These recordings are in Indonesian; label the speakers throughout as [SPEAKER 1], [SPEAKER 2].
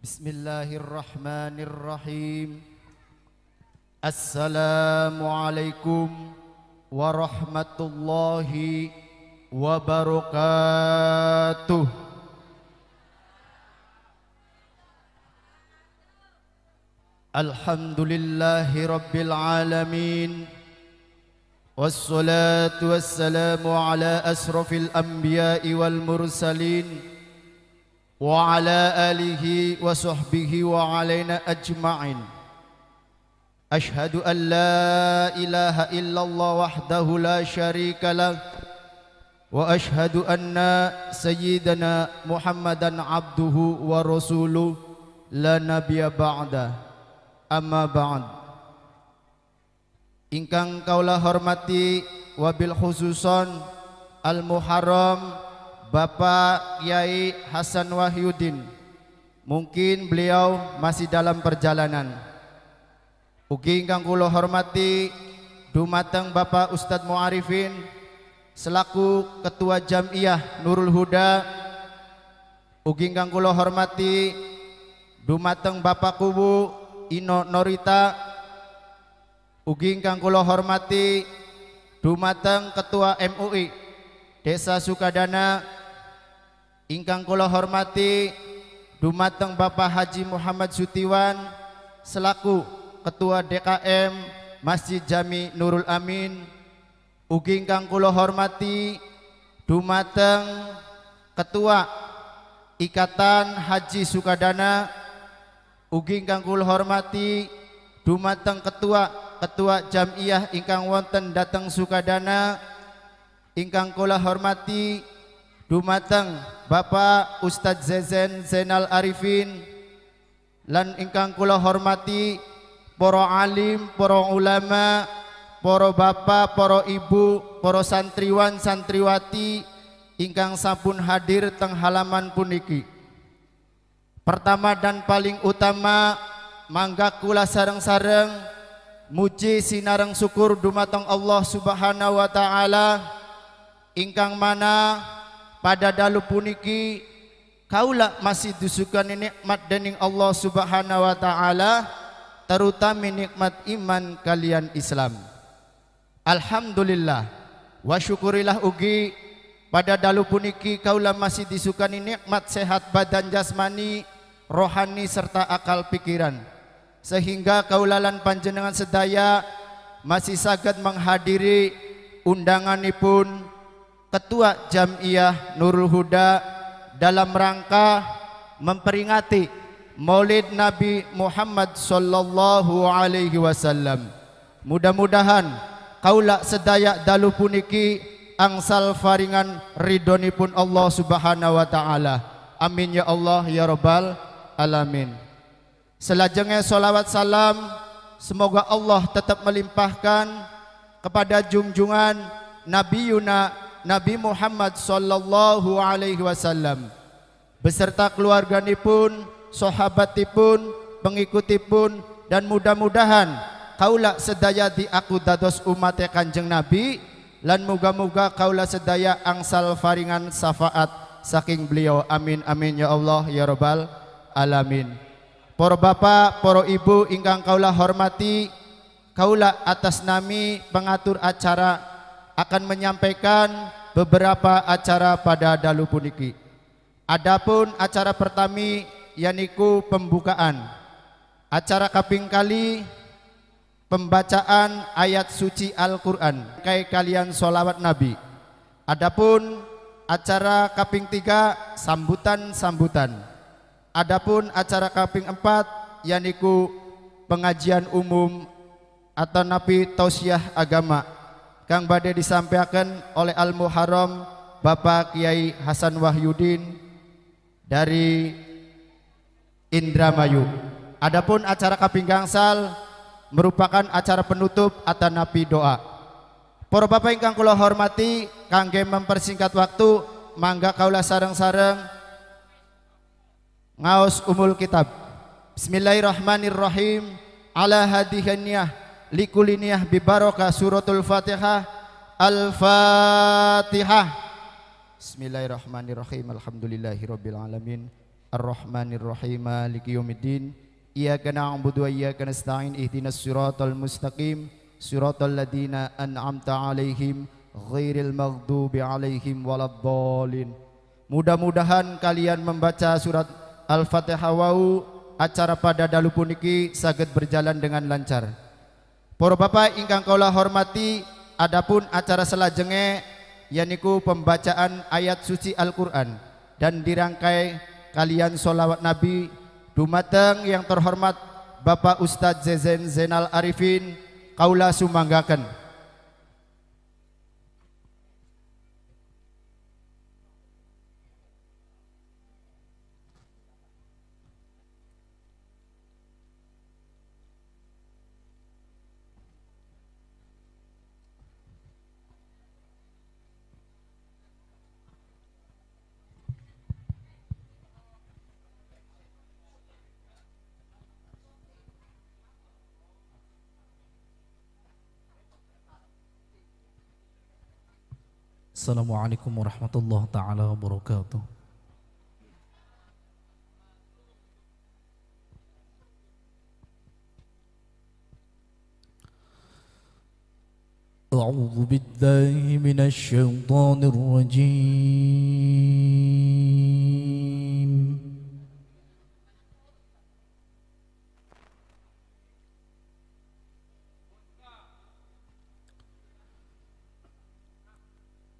[SPEAKER 1] بسم الله الرحمن الرحيم السلام عليكم ورحمة الله وبركاته الحمد لله رب العالمين والصلاة والسلام على أشرف الأنبياء والمرسلين وعلى آله وصحبه وعلينا أجمعين أشهد أن لا إله إلا الله وحده لا شريك له وأشهد أن سيدنا محمدا عبده ورسوله لا نبي بعده أما بعد إن كان قول حرمتي khususon المحرم Bapak Kiai Hasan Wahyudin. Mungkin beliau masih dalam perjalanan. Ugi ingkang kula hormati dumateng Bapak Ustadz Muarifin selaku Ketua Jamiah Nurul Huda. Ugi ingkang kula hormati dumateng Bapak Kubu Ino Norita. Ugi ingkang kula hormati dumateng Ketua MUI Desa Sukadana Ingkang kula hormati dumateng Bapak Haji Muhammad Sutiwan selaku Ketua DKM Masjid Jami Nurul Amin ugi ingkang kula hormati dumateng Ketua Ikatan Haji Sukadana ugi ingkang kula hormati dumateng Ketua Ketua Jamiah ingkang wonten dateng Sukadana ingkang kula hormati dumateng Bapak Ustadz Zezen Zainal Arifin lan ingkang kula hormati Poro alim, poro ulama, Poro bapak, poro ibu, Poro santriwan, santriwati ingkang sabun hadir teng halaman puniki. Pertama dan paling utama mangga kula sarang-sarang muji sinarang syukur dumateng Allah Subhanahu wa taala ingkang mana pada dalu puniki kaula masih dusukani nikmat dening Allah Subhanahu wa taala terutama nikmat iman kalian Islam. Alhamdulillah wa syukurillah ugi pada dalu puniki kaula masih disukani nikmat sehat badan jasmani, rohani serta akal pikiran. Sehingga kaulalan panjenengan sedaya masih saged menghadiri undangan pun. Ketua Jamiah Nurul Huda dalam rangka memperingati Maulid Nabi Muhammad sallallahu alaihi wasallam. Mudah-mudahan kaula sedaya dalu puniki angsal faringan ridhonipun Allah Subhanahu wa taala. Amin ya Allah ya rabbal alamin. Selajengnya solawat salam semoga Allah tetap melimpahkan kepada junjungan Nabi Yuna Nabi Muhammad sallallahu alaihi wasallam beserta pun, keluarganipun, sahabatipun, pun dan mudah-mudahan kaula sedaya diaku dados umat e Kanjeng Nabi lan muga-muga kaula sedaya angsal faringan syafaat saking beliau. Amin amin ya Allah ya rabbal alamin. Poro bapak, poro ibu ingkang kaula hormati, kaula atas nami pengatur acara akan menyampaikan beberapa acara pada dalu puniki. Adapun acara pertama yaniku pembukaan. Acara kaping kali pembacaan ayat suci Al-Qur'an kai kalian solawat Nabi. Adapun acara kaping tiga sambutan-sambutan. Adapun acara kaping empat yaniku pengajian umum atau napi tausiah agama kang badai disampaikan oleh Al Muharram Bapak Kiai Hasan Wahyudin dari Indramayu. Adapun acara kaping gangsal merupakan acara penutup atau napi doa. Para bapak ingkang kula hormati, kangge mempersingkat waktu, mangga kaulah sareng-sareng ngaos umul kitab. Bismillahirrahmanirrahim. Ala hadihanniyah likuliniyah bibarokah suratul fatihah al-fatihah Bismillahirrahmanirrahim alhamdulillahi rabbil alamin arrahmanirrahim Maliki yawmiddin iyyaka na'budu wa iyyaka nasta'in Ihdinas siratal mustaqim Siratal ladina an'amta alaihim Ghairil maghdubi alaihim waladdallin Mudah-mudahan kalian membaca surat Al-Fatihah wau acara pada dalu puniki saged berjalan dengan lancar. Poro bapak ingkang kaula hormati, adapun acara selajenge yaniku pembacaan ayat suci Al-Qur'an dan dirangkai kalian sholawat Nabi dumateng yang terhormat Bapak Ustadz Zezen Zainal Arifin kaula sumanggakan.
[SPEAKER 2] السلام عليكم ورحمة الله تعالى
[SPEAKER 3] وبركاته
[SPEAKER 2] أعوذ بالله من الشيطان الرجيم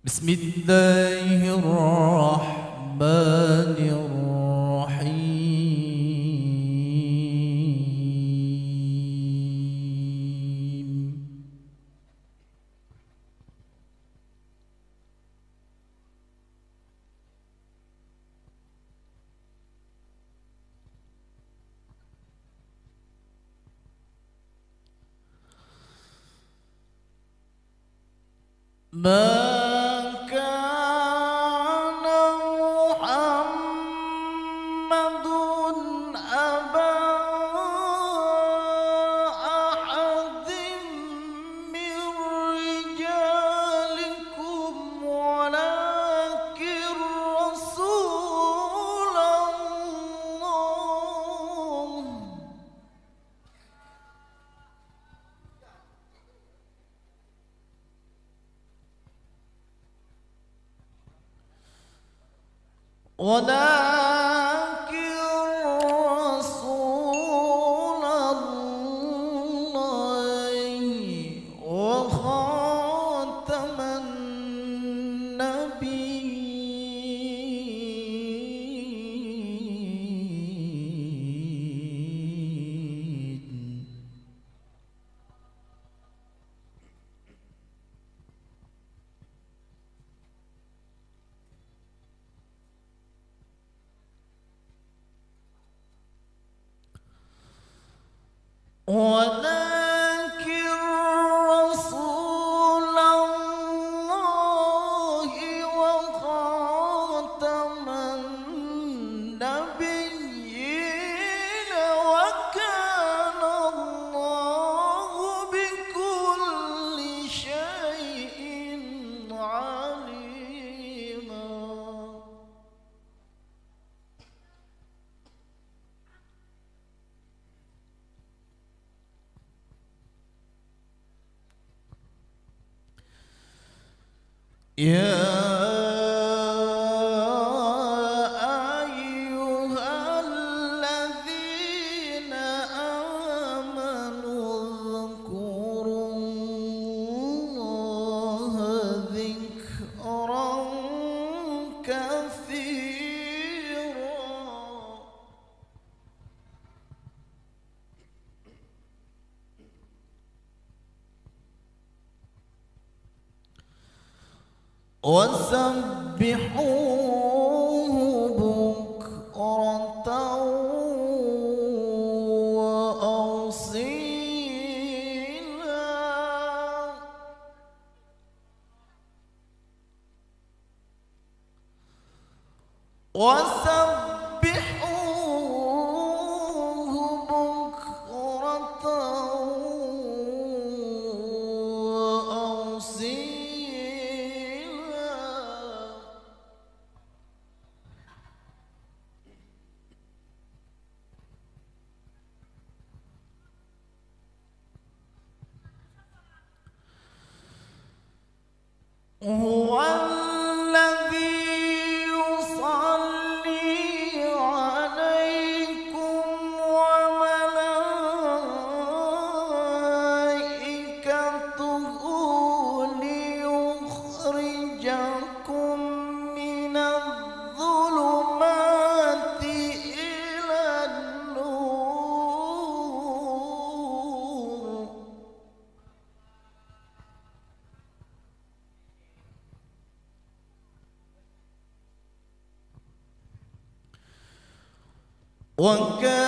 [SPEAKER 2] بسم الله الرحمن وسبحوه بكرة وأصيلا Oh وكان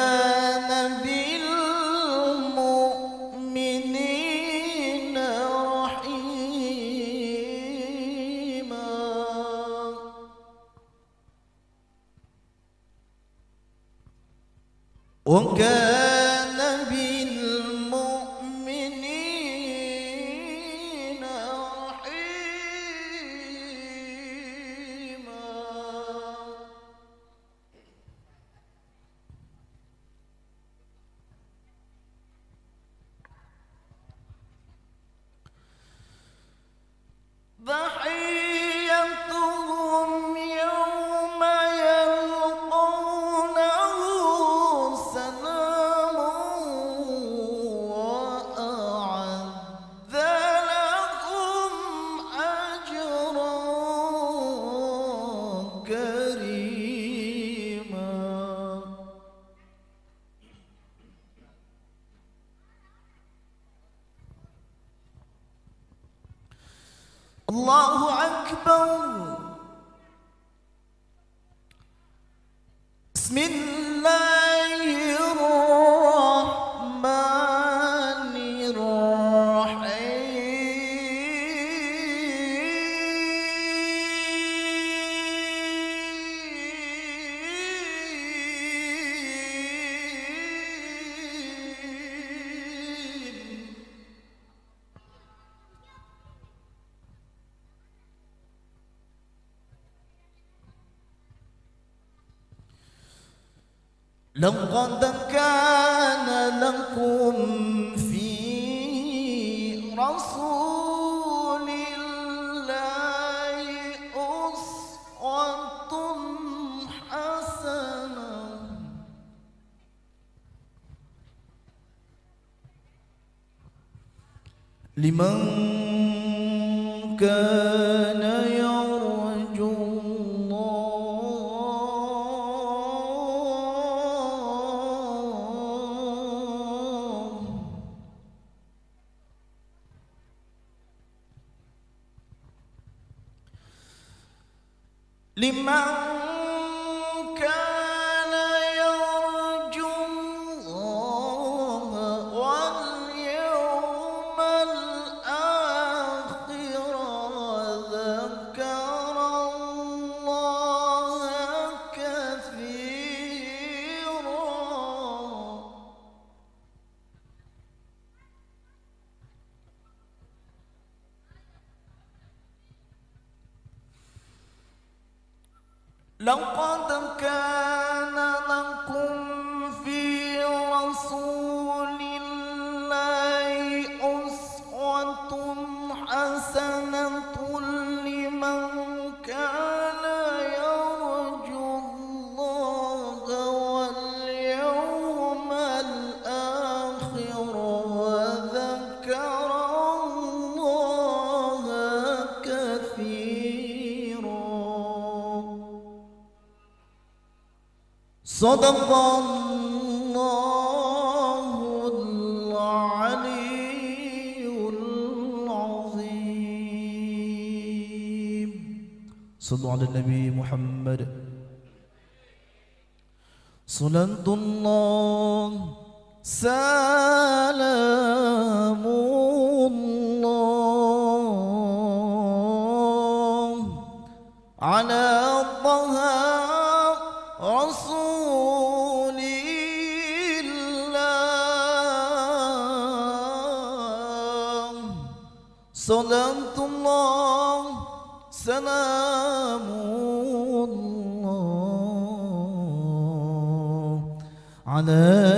[SPEAKER 2] đừng có لو لقد كان صدق الله العلي العظيم صلوا على النبي محمد صلاة الله سلام على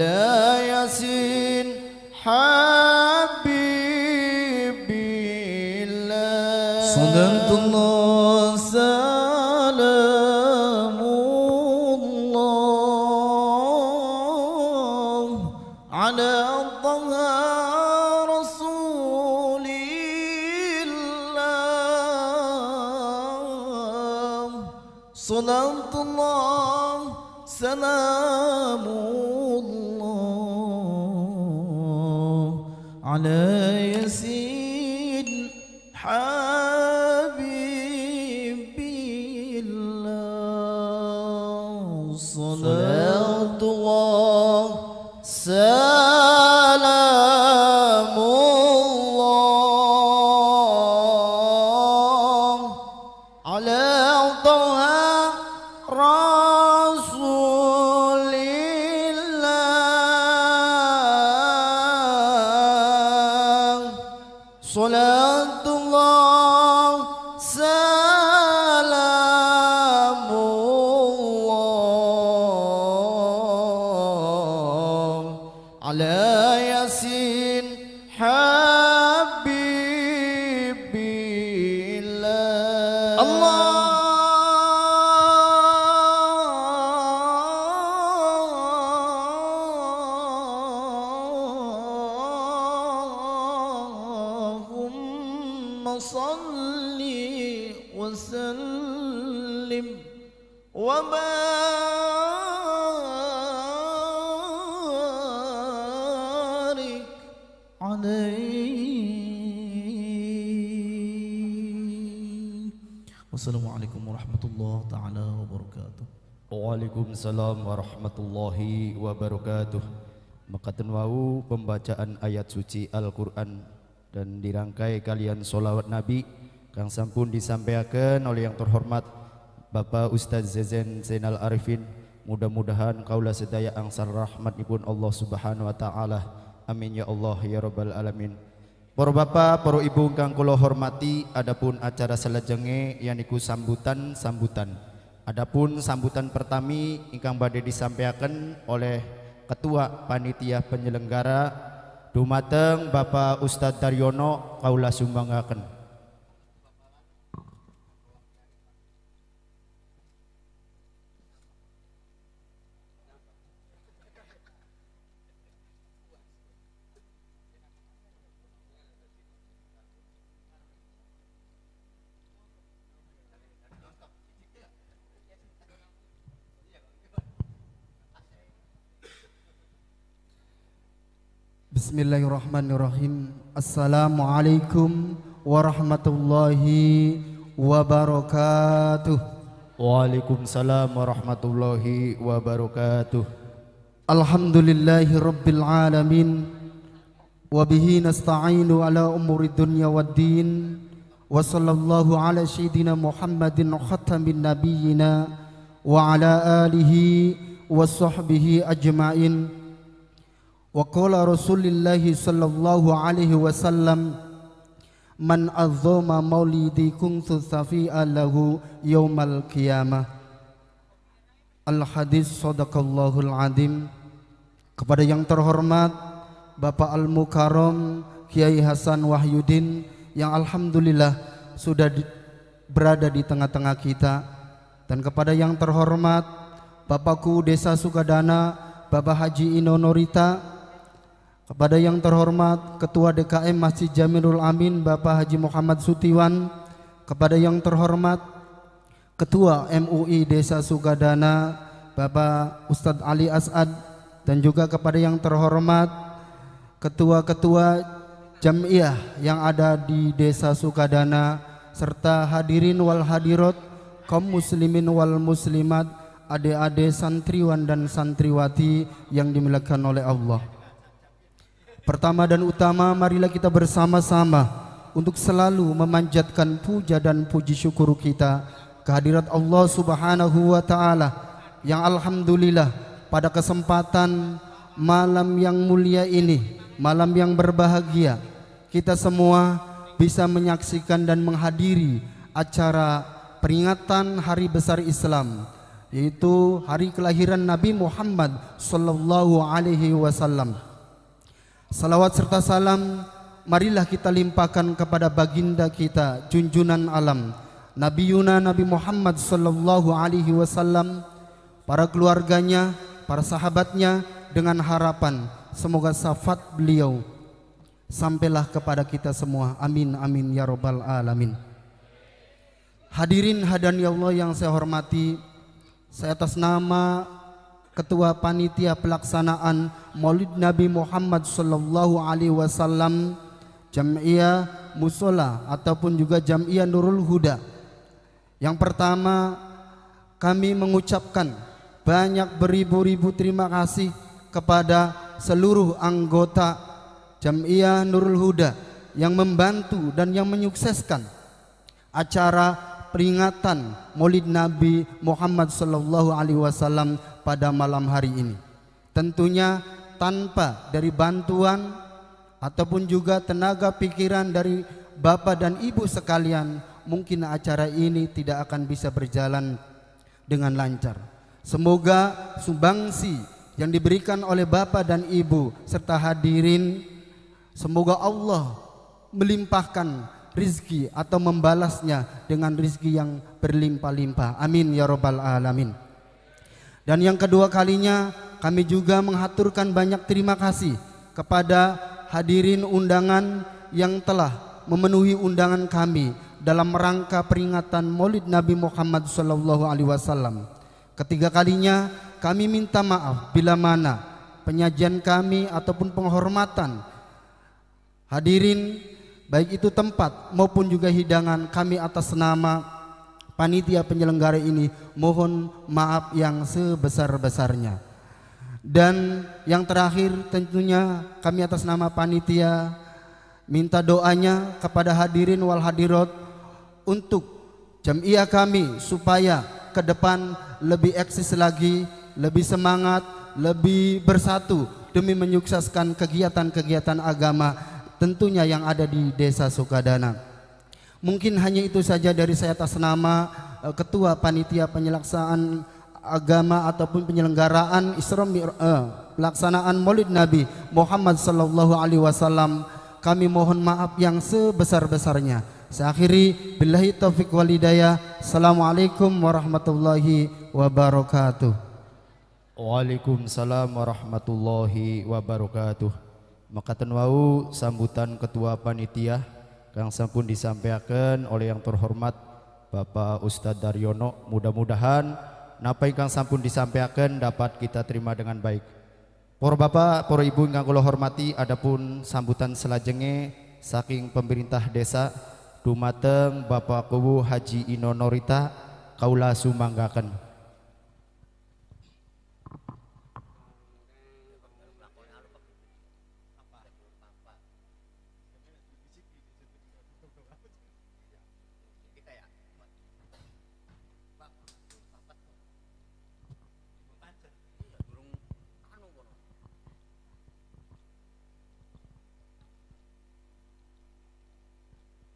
[SPEAKER 2] ولا ياسين habibillah
[SPEAKER 1] pembacaan ayat suci Al-Quran dan dirangkai kalian solawat Nabi kang sampun disampaikan oleh yang terhormat Bapak Ustaz Zezen Zainal Arifin mudah-mudahan kaulah sedaya angsar rahmat ibun Allah Subhanahu wa taala amin ya Allah ya rabbal alamin Para bapak, para ibu kang kula hormati, adapun acara selajenge yaniku sambutan-sambutan. Adapun sambutan pertami ingkang badhe disampaikan oleh Ketua Panitia Penyelenggara Dumateng Bapak Ustadz Daryono kaula Sumbangakan.
[SPEAKER 4] بسم الله الرحمن الرحيم السلام عليكم ورحمة الله وبركاته
[SPEAKER 1] وعليكم السلام ورحمة الله وبركاته
[SPEAKER 4] الحمد لله رب العالمين وبه نستعين على أمور الدنيا والدين وصلى الله على سيدنا محمد ختم النبيين وعلى آله وصحبه أجمعين وقال رسول الله صلى الله عليه وسلم من أظلم مولدي كنت صفيئا له يوم القيامة الحديث صدق الله العظيم kepada yang terhormat Bapak Al Mukarom Kiai Hasan Wahyudin yang alhamdulillah sudah di, berada di tengah-tengah kita dan kepada yang terhormat Bapakku Desa Sukadana Bapak Haji Ino Norita kepada yang terhormat Ketua DKM Masjid Jaminul Amin Bapak Haji Muhammad Sutiwan Kepada yang terhormat Ketua MUI Desa Sugadana Bapak Ustadz Ali As'ad Dan juga kepada yang terhormat Ketua-ketua Jamiah yang ada di Desa Sukadana Serta hadirin wal hadirat kaum muslimin wal muslimat adik-adik santriwan dan santriwati yang dimuliakan oleh Allah. Pertama dan utama marilah kita bersama-sama untuk selalu memanjatkan puja dan puji syukur kita kehadirat Allah Subhanahu wa taala yang alhamdulillah pada kesempatan malam yang mulia ini, malam yang berbahagia kita semua bisa menyaksikan dan menghadiri acara peringatan hari besar Islam yaitu hari kelahiran Nabi Muhammad sallallahu alaihi wasallam. Salawat serta salam marilah kita limpahkan kepada baginda kita junjunan alam Nabi Yuna Nabi Muhammad sallallahu alaihi wasallam para keluarganya para sahabatnya dengan harapan semoga syafat beliau sampailah kepada kita semua amin amin ya Robbal alamin Hadirin hadan ya Allah yang saya hormati saya atas nama Ketua Panitia Pelaksanaan Maulid Nabi Muhammad Sallallahu Alaihi Wasallam Jam'ia Musola ataupun juga Jam'ia Nurul Huda yang pertama kami mengucapkan banyak beribu-ribu terima kasih kepada seluruh anggota Jam'ia Nurul Huda yang membantu dan yang menyukseskan acara peringatan Maulid Nabi Muhammad sallallahu alaihi wasallam pada malam hari ini. Tentunya tanpa dari bantuan ataupun juga tenaga pikiran dari Bapak dan Ibu sekalian, mungkin acara ini tidak akan bisa berjalan dengan lancar. Semoga sumbangsi yang diberikan oleh Bapak dan Ibu serta hadirin semoga Allah melimpahkan rizki atau membalasnya dengan rizki yang berlimpah-limpah. Amin ya robbal alamin. Dan yang kedua kalinya kami juga menghaturkan banyak terima kasih kepada hadirin undangan yang telah memenuhi undangan kami dalam rangka peringatan Maulid Nabi Muhammad sallallahu alaihi wasallam. Ketiga kalinya kami minta maaf bila mana penyajian kami ataupun penghormatan hadirin baik itu tempat maupun juga hidangan kami atas nama panitia penyelenggara ini mohon maaf yang sebesar-besarnya. Dan yang terakhir tentunya kami atas nama panitia minta doanya kepada hadirin wal hadirat untuk jamiah kami supaya ke depan lebih eksis lagi, lebih semangat, lebih bersatu demi menyukseskan kegiatan-kegiatan agama tentunya yang ada di Desa Sukadana. Mungkin hanya itu saja dari saya atas nama eh, Ketua Panitia Penyelaksanaan Agama ataupun penyelenggaraan Isra Mi'raj eh, pelaksanaan Maulid Nabi Muhammad sallallahu alaihi wasallam. Kami mohon maaf yang sebesar-besarnya. Saya akhiri billahi taufik walidayah. Assalamualaikum warahmatullahi wabarakatuh.
[SPEAKER 1] Waalaikumsalam warahmatullahi wabarakatuh. Maka wau sambutan ketua panitia kang sampun disampaikan oleh yang terhormat Bapak Ustadz Daryono mudah-mudahan napa Kang sampun disampaikan dapat kita terima dengan baik Por Bapak, por Ibu yang kula hormati adapun sambutan selajenge saking pemerintah desa dumateng Bapak Kubu Haji Inonorita kaula Sumanggakan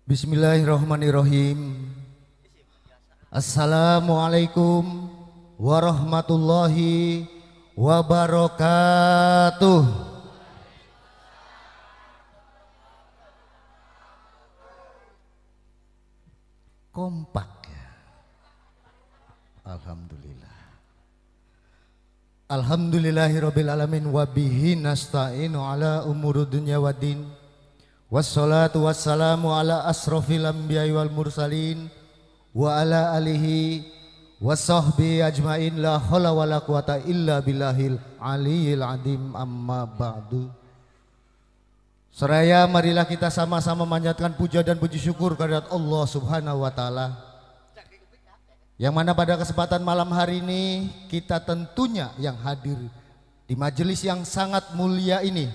[SPEAKER 5] Bismillahirrahmanirrahim. Assalamualaikum warahmatullahi wabarakatuh. Kompak. Ya? Alhamdulillah. Alhamdulillahirabbil alamin nasta'inu ala umuri dunya waddin. Wassalatu wassalamu ala asrofil anbiya wal mursalin wa ala alihi wa sahbihi ajmain la hawla wa la quwata illa billahil aliyyil adim amma ba'du Seraya marilah kita sama-sama manjatkan puja dan puji syukur kehadirat Allah Subhanahu wa taala. Yang mana pada kesempatan malam hari ini kita tentunya yang hadir di majelis yang sangat mulia ini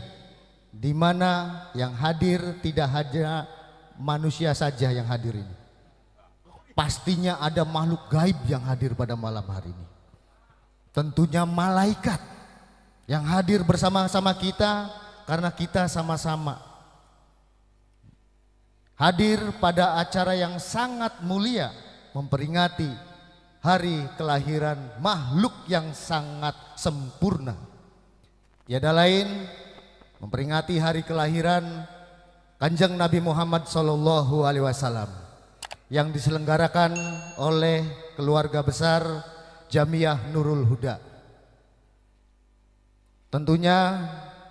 [SPEAKER 5] di mana yang hadir tidak hanya manusia saja yang hadir ini. Pastinya ada makhluk gaib yang hadir pada malam hari ini. Tentunya malaikat yang hadir bersama-sama kita karena kita sama-sama hadir pada acara yang sangat mulia memperingati hari kelahiran makhluk yang sangat sempurna. Tiada lain memperingati hari kelahiran Kanjeng Nabi Muhammad Sallallahu Alaihi Wasallam yang diselenggarakan oleh keluarga besar Jamiah Nurul Huda. Tentunya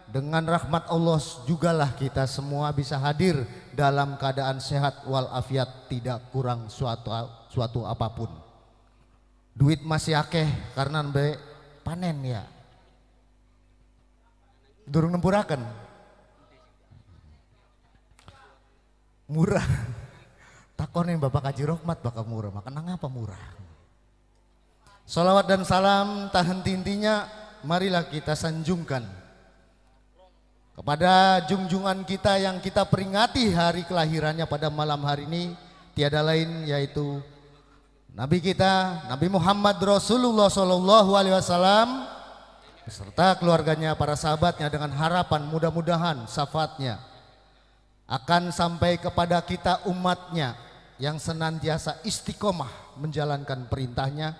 [SPEAKER 5] dengan rahmat Allah jugalah kita semua bisa hadir dalam keadaan sehat walafiat tidak kurang suatu suatu apapun. Duit masih akeh karena be panen ya. Durung nempurakan. Murah. Takon yang Bapak Kaji Rohmat bakal murah. Maka ngapa murah? Salawat dan salam tak henti-hentinya marilah kita sanjungkan kepada junjungan kita yang kita peringati hari kelahirannya pada malam hari ini tiada lain yaitu Nabi kita Nabi Muhammad Rasulullah Shallallahu Alaihi Wasallam beserta keluarganya, para sahabatnya dengan harapan mudah-mudahan syafaatnya akan sampai kepada kita umatnya yang senantiasa istiqomah menjalankan perintahnya,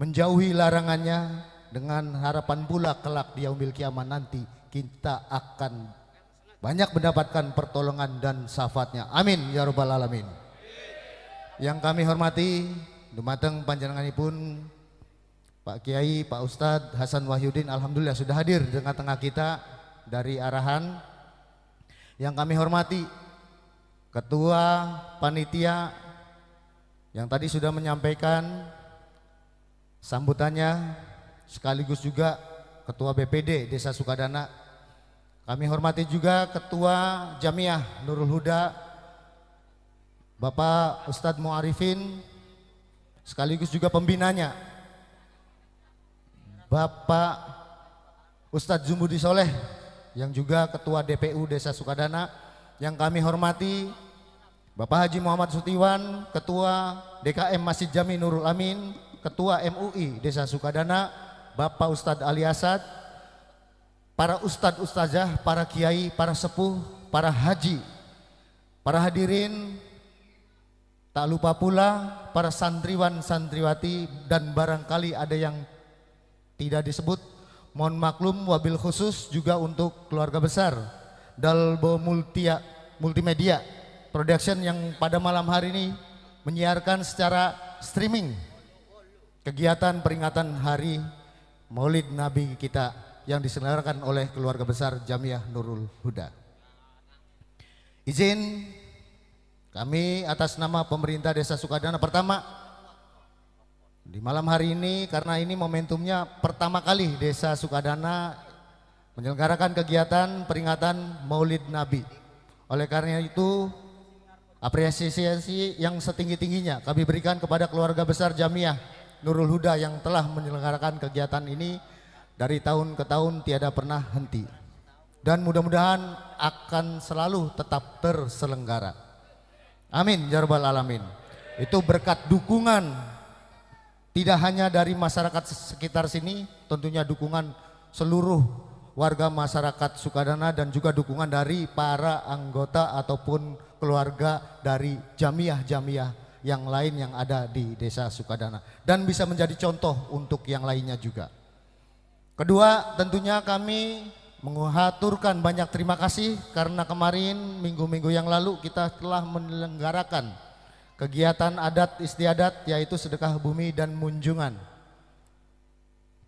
[SPEAKER 5] menjauhi larangannya dengan harapan pula kelak di yaumil kiamat nanti kita akan banyak mendapatkan pertolongan dan syafaatnya. Amin ya rabbal alamin. Yang kami hormati, dumateng panjenenganipun Pak Kiai, Pak Ustadz Hasan Wahyudin Alhamdulillah sudah hadir di tengah-tengah kita dari arahan yang kami hormati Ketua Panitia yang tadi sudah menyampaikan sambutannya sekaligus juga Ketua BPD Desa Sukadana kami hormati juga Ketua Jamiah Nurul Huda Bapak Ustadz Muarifin sekaligus juga pembinanya Bapak Ustadz Zumbudi Soleh yang juga Ketua DPU Desa Sukadana yang kami hormati Bapak Haji Muhammad Sutiwan, Ketua DKM Masjid Jami Nurul Amin, Ketua MUI Desa Sukadana, Bapak Ustadz Ali Asad, para ustadz ustazah, para kiai, para sepuh, para haji, para hadirin, tak lupa pula para santriwan santriwati dan barangkali ada yang tidak disebut. Mohon maklum wabil khusus juga untuk keluarga besar Dalbo Multia, Multimedia Production yang pada malam hari ini menyiarkan secara streaming kegiatan peringatan hari Maulid Nabi kita yang diselenggarakan oleh keluarga besar Jamiah Nurul Huda. Izin kami atas nama pemerintah Desa Sukadana pertama di malam hari ini karena ini momentumnya pertama kali Desa Sukadana menyelenggarakan kegiatan peringatan Maulid Nabi. Oleh karena itu apresiasi yang setinggi-tingginya kami berikan kepada keluarga besar Jamiah Nurul Huda yang telah menyelenggarakan kegiatan ini dari tahun ke tahun tiada pernah henti. Dan mudah-mudahan akan selalu tetap terselenggara. Amin, jarbal ya alamin. Itu berkat dukungan tidak hanya dari masyarakat sekitar sini, tentunya dukungan seluruh warga masyarakat Sukadana dan juga dukungan dari para anggota ataupun keluarga dari jamiah-jamiah yang lain yang ada di desa Sukadana. Dan bisa menjadi contoh untuk yang lainnya juga. Kedua tentunya kami mengaturkan banyak terima kasih karena kemarin minggu-minggu yang lalu kita telah menyelenggarakan kegiatan adat istiadat yaitu sedekah bumi dan munjungan.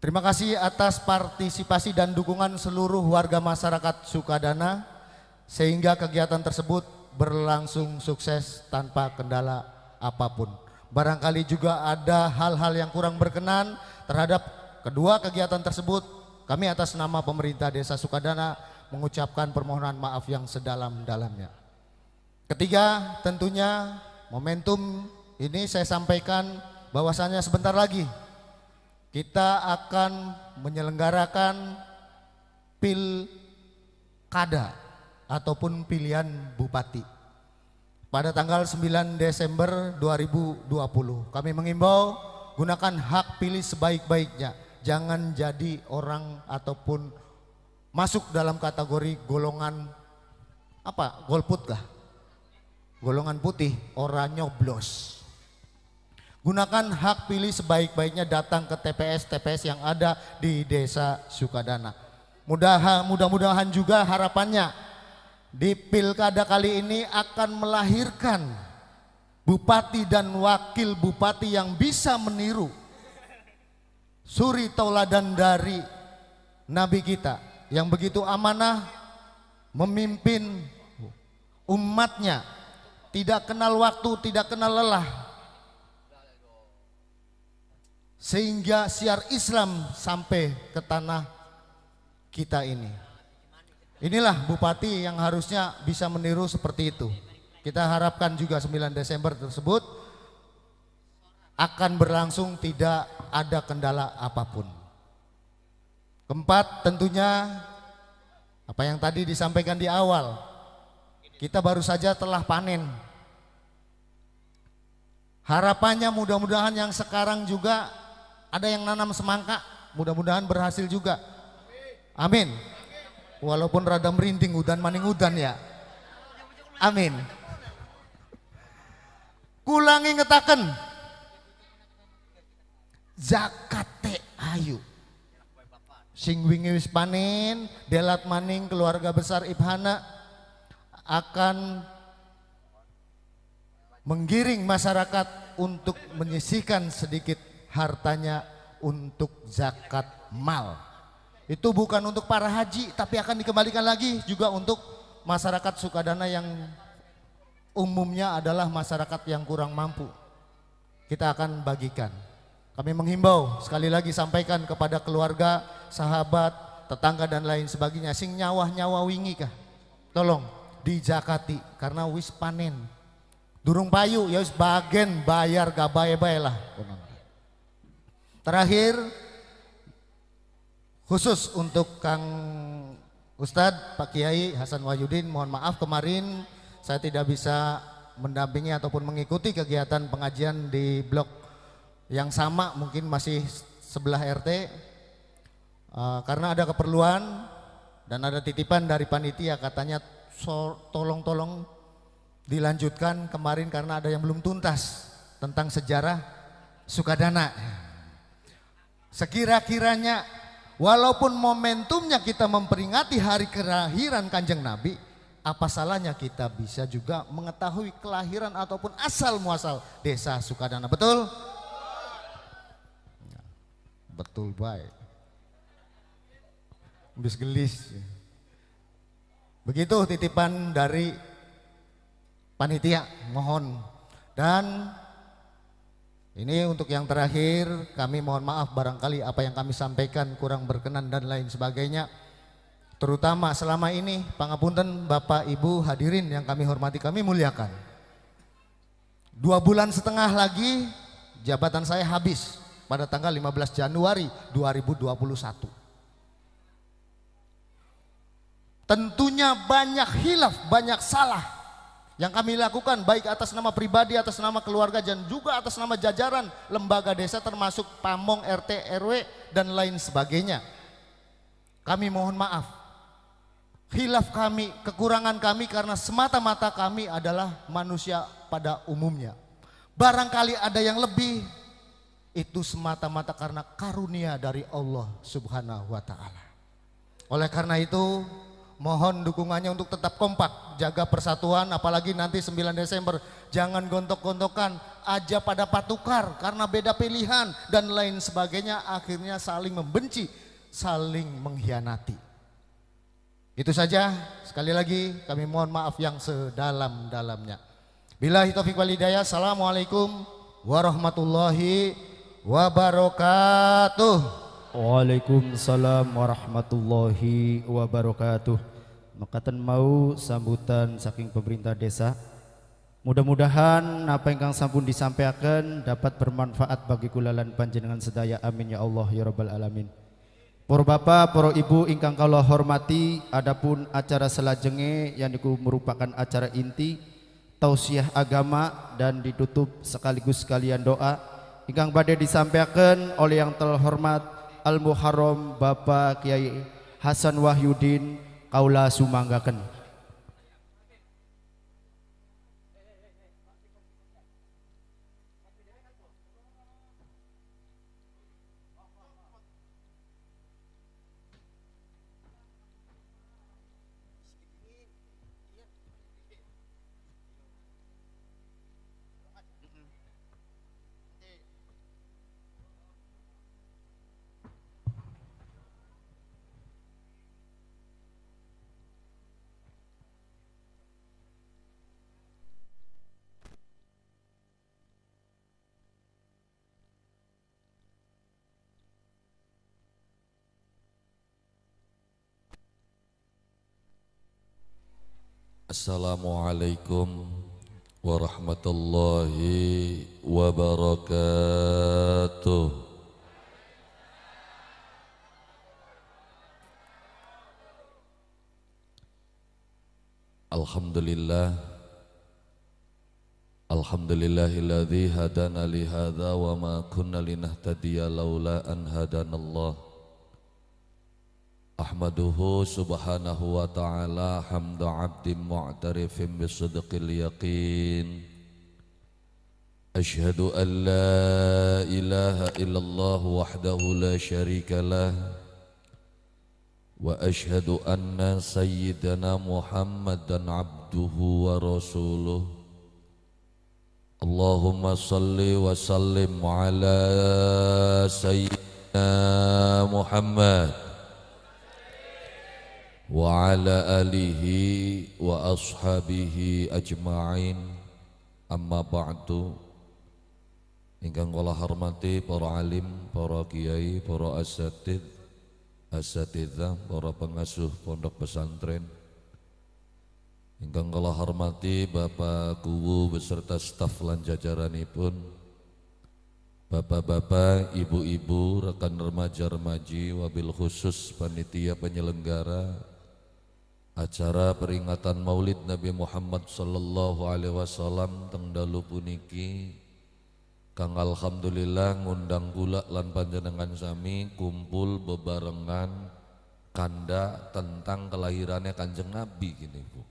[SPEAKER 5] Terima kasih atas partisipasi dan dukungan seluruh warga masyarakat Sukadana sehingga kegiatan tersebut berlangsung sukses tanpa kendala apapun. Barangkali juga ada hal-hal yang kurang berkenan terhadap kedua kegiatan tersebut. Kami atas nama pemerintah Desa Sukadana mengucapkan permohonan maaf yang sedalam-dalamnya. Ketiga, tentunya momentum ini saya sampaikan bahwasannya sebentar lagi kita akan menyelenggarakan pilkada ataupun pilihan bupati pada tanggal 9 Desember 2020. Kami mengimbau gunakan hak pilih sebaik-baiknya. Jangan jadi orang ataupun masuk dalam kategori golongan apa? golput lah golongan putih oranye, nyoblos. Gunakan hak pilih sebaik-baiknya datang ke TPS-TPS yang ada di desa Sukadana. Mudah-mudahan juga harapannya di pilkada kali ini akan melahirkan bupati dan wakil bupati yang bisa meniru suri tauladan dari nabi kita yang begitu amanah memimpin umatnya tidak kenal waktu, tidak kenal lelah. Sehingga siar Islam sampai ke tanah kita ini. Inilah bupati yang harusnya bisa meniru seperti itu. Kita harapkan juga 9 Desember tersebut akan berlangsung tidak ada kendala apapun. Keempat, tentunya apa yang tadi disampaikan di awal, kita baru saja telah panen Harapannya mudah-mudahan yang sekarang juga ada yang nanam semangka, mudah-mudahan berhasil juga. Amin. Walaupun rada merinding udan maning udan ya. Amin. Kulangi ngetaken zakat te ayu. Sing wingi wis panen, delat maning keluarga besar Ibhana akan menggiring masyarakat untuk menyisihkan sedikit hartanya untuk zakat mal. Itu bukan untuk para haji tapi akan dikembalikan lagi juga untuk masyarakat sukadana yang umumnya adalah masyarakat yang kurang mampu. Kita akan bagikan. Kami menghimbau sekali lagi sampaikan kepada keluarga, sahabat, tetangga dan lain sebagainya sing nyawah nyawa wingi kah? Tolong dijakati karena wis panen Durung payu ya wis bagen bayar gak bae-bae lah. Terakhir khusus untuk Kang Ustadz Pak Kiai Hasan Wahyudin mohon maaf kemarin saya tidak bisa mendampingi ataupun mengikuti kegiatan pengajian di blok yang sama mungkin masih sebelah RT uh, eh, karena ada keperluan dan ada titipan dari panitia katanya tolong-tolong dilanjutkan kemarin karena ada yang belum tuntas tentang sejarah Sukadana. Sekira-kiranya walaupun momentumnya kita memperingati hari kelahiran Kanjeng Nabi, apa salahnya kita bisa juga mengetahui kelahiran ataupun asal muasal desa Sukadana, betul? Betul baik. Bis gelis. Begitu titipan dari panitia mohon dan ini untuk yang terakhir kami mohon maaf barangkali apa yang kami sampaikan kurang berkenan dan lain sebagainya terutama selama ini pangapunten Bapak Ibu hadirin yang kami hormati kami muliakan dua bulan setengah lagi jabatan saya habis pada tanggal 15 Januari 2021 tentunya banyak hilaf, banyak salah yang kami lakukan baik atas nama pribadi, atas nama keluarga dan juga atas nama jajaran lembaga desa termasuk Pamong RT RW dan lain sebagainya. Kami mohon maaf. Hilaf kami, kekurangan kami karena semata-mata kami adalah manusia pada umumnya. Barangkali ada yang lebih itu semata-mata karena karunia dari Allah Subhanahu wa taala. Oleh karena itu, Mohon dukungannya untuk tetap kompak, jaga persatuan apalagi nanti 9 Desember. Jangan gontok-gontokan, aja pada patukar karena beda pilihan dan lain sebagainya akhirnya saling membenci, saling mengkhianati. Itu saja, sekali lagi kami mohon maaf yang sedalam-dalamnya. Bila hitafiq walidaya, Assalamualaikum warahmatullahi wabarakatuh.
[SPEAKER 1] Waalaikumsalam warahmatullahi wabarakatuh. Makatan mau sambutan saking pemerintah desa. Mudah-mudahan apa yang kang sampun disampaikan dapat bermanfaat bagi kulalan panjenengan sedaya. Amin ya Allah ya rabbal alamin. Poro bapak, poro ibu ingkang kalau hormati, adapun acara selajenge yang diku merupakan acara inti tausiah agama dan ditutup sekaligus sekalian doa ingkang pada disampaikan oleh yang terhormat Al Muharram Bapak Kiai Hasan Wahyudin kaula sumanggaken
[SPEAKER 3] Assalamualaikum warahmatullahi wabarakatuh. Alhamdulillah Alhamdulillahilladzi hadana li hadza wa ma kunna linahtadiya laula an hadanallah أحمده سبحانه وتعالى حمد عبد معترف بصدق اليقين أشهد أن لا إله إلا الله وحده لا شريك له وأشهد أن سيدنا محمدا عبده ورسوله اللهم صل وسلم على سيدنا محمد وعلى آله وأصحابه أجمعين أما بعد Ingkang kula hormati para alim, para kiai, para asatid, asatidah, para pengasuh pondok pesantren. Ingkang kula hormati Bapak Kuwu beserta staf lan jajaranipun. Bapak-bapak, ibu-ibu, rekan remaja remaji, wabil khusus panitia penyelenggara, acara peringatan Maulid Nabi Muhammad sallallahu alaihi wasallam teng dalu puniki Kang alhamdulillah ngundang gula lan panjenengan sami kumpul bebarengan kanda tentang kelahirannya Kanjeng Nabi gini Bu.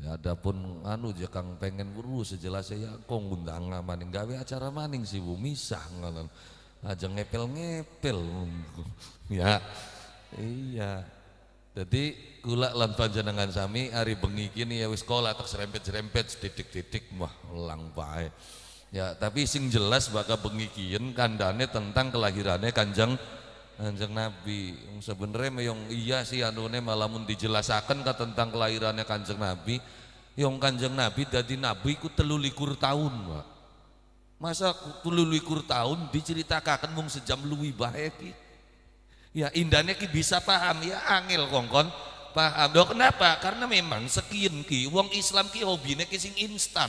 [SPEAKER 3] Ya adapun anu je Kang pengen buru sejelas saya kong ngundang maning gawe acara maning sih Bu misah ngalan. Aja ngepel-ngepel. ya. Iya. Jadi kula lan panjenengan sami hari bengi kini ya wis sekolah tak serempet-serempet titik-titik mah ulang bae. Ya, tapi sing jelas bakal bengi kien kandane tentang kelahirannya Kanjeng Kanjeng Nabi. Sebenarnya yang iya sih anune malamun dijelasaken ka tentang kelahirannya Kanjeng Nabi, yang Kanjeng Nabi dadi nabi ku 13 tahun, Pak. Masa 13 tahun diceritakan mung sejam luwi bae iki. Ya indahnya ki bisa paham ya angel kongkon paham. Do kenapa? Karena memang sekian ki uang Islam ki hobinya ki sing instan.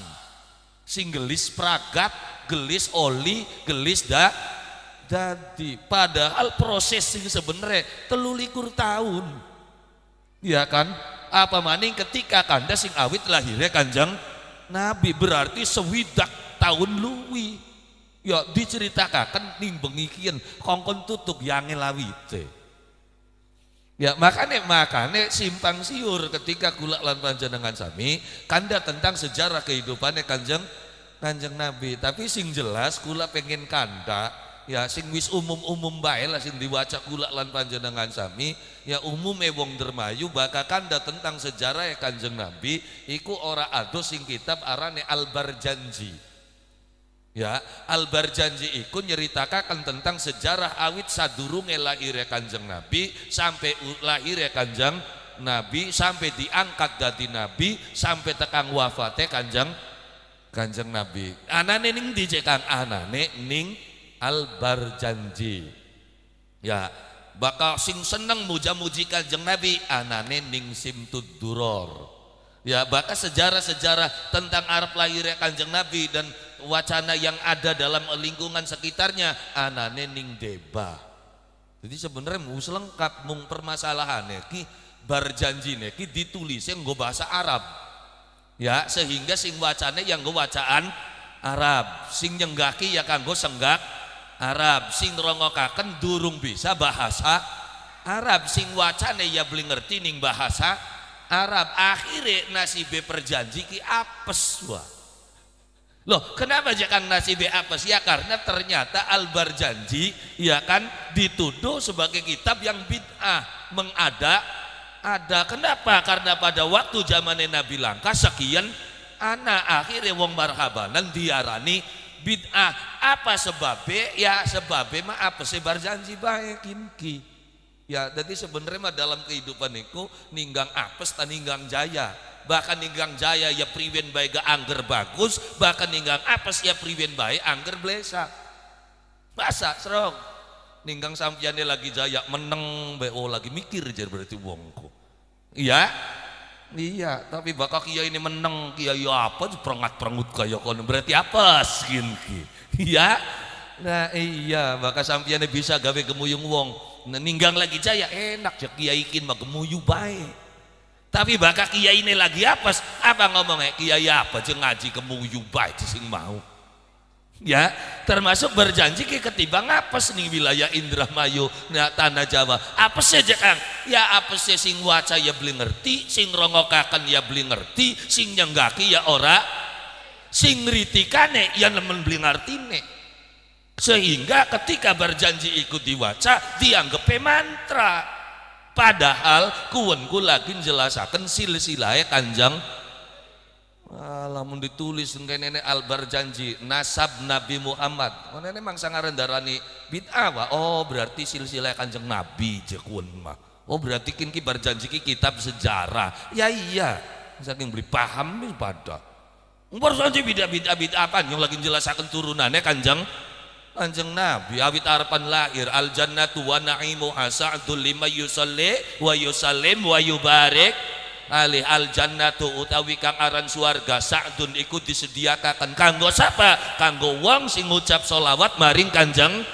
[SPEAKER 3] Sing gelis pragat, gelis oli, gelis da dadi. Padahal proses sing sebenarnya telulikur tahun. Ya kan? Apa maning ketika kanda sing awit lahirnya kanjang Nabi berarti sewidak tahun luwi Ya diceritakan nimbengi kian kongkon tutup yang lawite. Ya makanya makanya simpang siur ketika gulak lan panjenengan sami kanda tentang sejarah kehidupannya kanjeng kanjeng Nabi. Tapi sing jelas gula pengen kanda ya sing wis umum umum baik lah sing diwaca gulak lan panjenengan sami ya umum ebong dermayu bahkan kanda tentang sejarah ya kanjeng Nabi iku ora atau sing kitab arane Albarjanji. Ya, Albar janji iku nyeritakan tentang sejarah awit sadurunge lahirnya Kanjeng Nabi sampai lahirnya Kanjeng Nabi sampai diangkat dari Nabi sampai tekan wafatnya Kanjeng Kanjeng Nabi. Anane ning dijekan, Kang anane ning Albar janji. Ya, bakal sing seneng muja-muji Kanjeng Nabi anane ning simtud duror. Ya, bahkan sejarah-sejarah tentang Arab lahirnya Kanjeng Nabi dan wacana yang ada dalam lingkungan sekitarnya anane ning deba. Jadi sebenarnya mus lengkap mung permasalahannya ki janji ki ditulis yang gue bahasa Arab. Ya, sehingga sing wacane yang gue wacaan Arab, sing nyenggaki ya kan gue senggak Arab, sing rongokaken durung bisa bahasa Arab, sing wacane ya beli ngerti ning bahasa Arab akhirnya nasib perjanji ki apes wa. Loh, kenapa jangan nasib apes? Ya karena ternyata Albar janji ya kan dituduh sebagai kitab yang bid'ah, mengada ada. Kenapa? Karena pada waktu zaman Nabi Langka sekian anak akhirnya wong marhabanan diarani bid'ah. Apa sebabnya? Ya sebabnya maaf sebar janji baik kinki. Ya, jadi sebenarnya mah dalam kehidupan itu ninggang apes tan ninggang jaya. Bahkan ninggang jaya ya priwen baik ga angger bagus, bahkan ninggang apes ya priwen baik angger blesa. Masa serong ninggang sampiannya e lagi jaya meneng bae oh lagi mikir jadi berarti wongku. Iya? Iya, tapi bakal kia ini meneng, kia yo apa perengat-perengut kaya kon, berarti apes gini. Iya? Nah iya, bakal sampiannya e bisa gawe gemuyung wong Neninggang nah, lagi jaya enak ya kiaikin kin magemuyu baik tapi bakal kiai ini lagi apa apa ngomongnya eh, kiai apa jeng ngaji gemuyu baik sing mau ya termasuk berjanji ke ketiba apa nih wilayah Indramayu nah, tanah Jawa apa sih kang ya apa sih sing waca ya beli ngerti sing rongokakan ya beli ngerti sing nyenggaki ya ora sing ritikane ya nemen beli ngerti ngertine sehingga ketika berjanji ikut diwaca dianggap mantra. Padahal kuwenku lagi jelasakan silsilahnya kanjang Alamun ditulis dengan nenek albar janji nasab Nabi Muhammad. Oh nenek sangat rendah rani, bid'awa Oh berarti silsilah kanjeng Nabi jekun mah. Oh berarti kini berjanji ki kitab sejarah. Ya iya. Saking beli paham pada. Umur janji bida-bida bid'a apa yang lagi jelasakan turunannya kanjeng Kanjeng Nabi awit harapan lahir al jannatu wa na'imu asa'dul lima yusalli wa yusallim wa yubarik alih al jannatu utawi kang aran suarga sa'dun iku disediakakan kanggo siapa? kanggo wong sing ngucap solawat maring kanjeng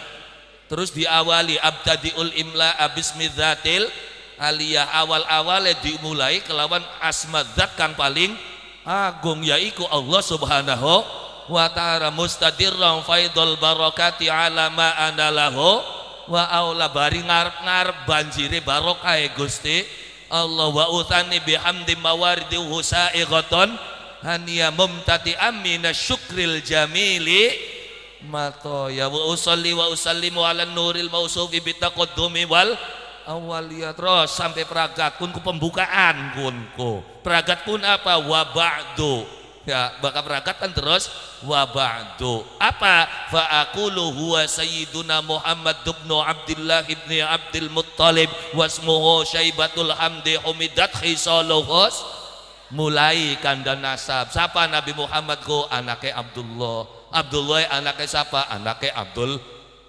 [SPEAKER 3] terus diawali abdadiul imla abismidzatil aliyah awal-awalnya dimulai kelawan asmadat kang paling agung yaiku Allah subhanahu wa ta'ala mustadirran faidul barokati ala ma'ana lahu wa aula bari ngarep-ngarep banjiri barokah e, Gusti Allah wa utani bihamdi mawardi husaiqatan Hania mumtati amina syukril jamili mato ya wa usalli wa usallimu ala nuril mausufi bitaqaddumi wal ya terus sampai peragat kun pembukaan kun ku peragat kun apa wa ba'du ya maka berangkat kan terus wa ba'du apa fa aqulu huwa sayyiduna Muhammad ibn Abdullah ibn Abdul Muttalib wasmuhu Syaibatul Hamdi umidat khisaluhus mulai kanda nasab siapa Nabi Muhammad ku anaknya Abdullah Abdullah anaknya siapa anaknya Abdul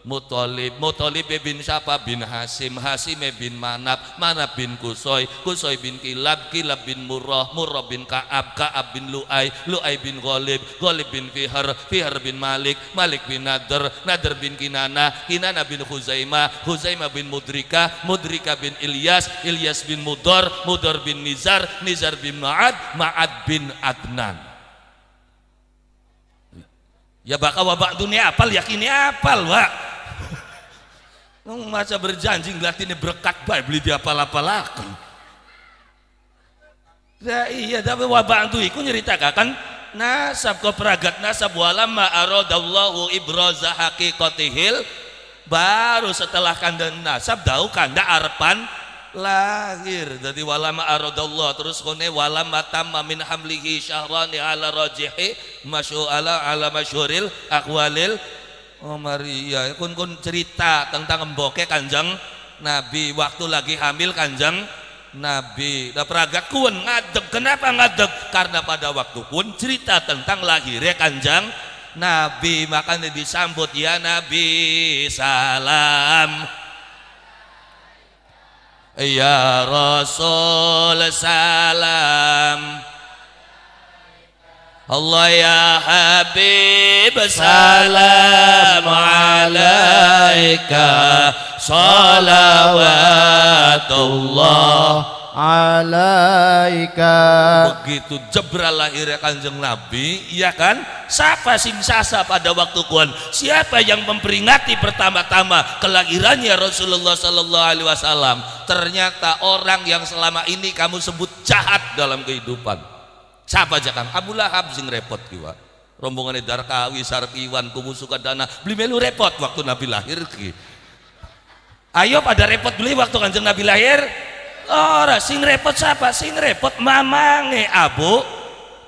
[SPEAKER 3] Mutolib, Muthalib bin Siapa bin Hasim, Hasim bin Manab, Manab bin Kusoy, Kusoy bin Kilab, Kilab bin Murrah, Murrah bin Kaab, Kaab bin Lu'ay, Lu'ay bin Golib, Golib bin Fihar, Fihar bin Malik, Malik bin Nadr, Nadr bin Kinana, Kinana bin Huzaima, Huzaima bin Mudrika, Mudrika bin Ilyas, Ilyas bin Mudor, Mudor bin Nizar, Nizar bin Ma'ad, Ma'ad bin Adnan. Ya bakal wabak dunia apal, yakini apal, Wak. Nung maca berjanji ini berkat baik beli dia pala-palakan. Ya iya, tapi itu. iku nyerita kan nasab ke peragat nasab walamma aradallahu ibroza hakikotihil baru setelah kanda nasab dau kanda arpan lahir jadi walama aradallah terus kone walama tamma min hamlihi syahrani ala rajihi masyu ala ala masyuril akwalil Oh Maria, kun kun cerita tentang emboke kanjeng Nabi waktu lagi hamil kanjeng Nabi. Dah peraga kun ngadeg. Kenapa ngadeg? Karena pada waktu kun cerita tentang lahirnya kanjeng Nabi makanya disambut ya Nabi salam Ya Rasul salam Allah ya Habib salam alaika
[SPEAKER 1] salawatullah alaika
[SPEAKER 3] begitu jebra lahirnya kanjeng nabi iya kan siapa sing sasa pada waktu kuan siapa yang memperingati pertama-tama kelahirannya Rasulullah sallallahu alaihi wasallam ternyata orang yang selama ini kamu sebut jahat dalam kehidupan siapa kan Abu Lahab sing repot kiwa rombongan edar kawi sarpiwan iwan dana beli melu repot waktu Nabi lahir ki ayo pada repot beli waktu kanjeng Nabi lahir ora sing repot siapa sing repot mamange Abu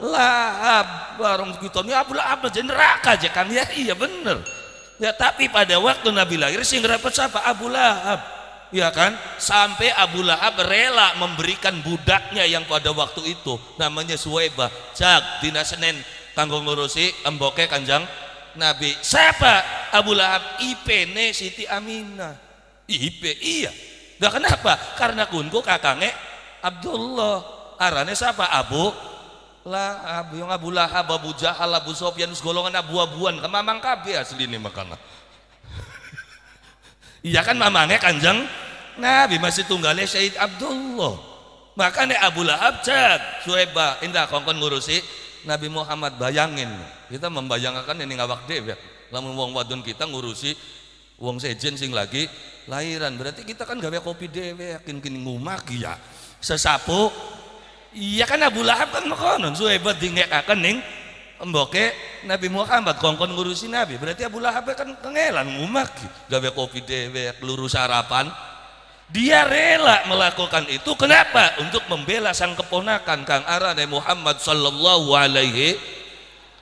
[SPEAKER 3] Lahab kita gitu Abu Lahab aja neraka aja kan ya iya bener ya tapi pada waktu Nabi lahir sing repot siapa Abu Lahab ya kan sampai Abu Lahab rela memberikan budaknya yang pada waktu itu namanya Suwaibah cak dina Senin kanggo ngurusi emboke kanjang Nabi siapa Abu Lahab ipene Siti Aminah IP iya dah kenapa karena kunku kakange Abdullah arane siapa Abu Lahab yang Abu Lahab Abu Jahal Abu Sofyan golongan abu-abuan kemamang kabeh asli ini makanan iya kan mamangnya kanjeng Nabi masih tunggalnya Syahid Abdullah maka makanya Abu Lahab cek sueba indah kongkon ngurusi Nabi Muhammad bayangin kita membayangkan ini ngawak dewek ya. lamun wong wadun kita ngurusi wong sejen sing lagi lahiran berarti kita kan gawe kopi dewek yakin kini ngumak ya sesapu iya kan Abu Lahab kan makanan sueba akan ning emboke Nabi Muhammad kongkon ngurusin Nabi berarti Abu Lahab kan kengelan ngumak gitu. gawe kopi dewe peluru sarapan dia rela melakukan itu kenapa untuk membela sang keponakan Kang Arane Muhammad sallallahu alaihi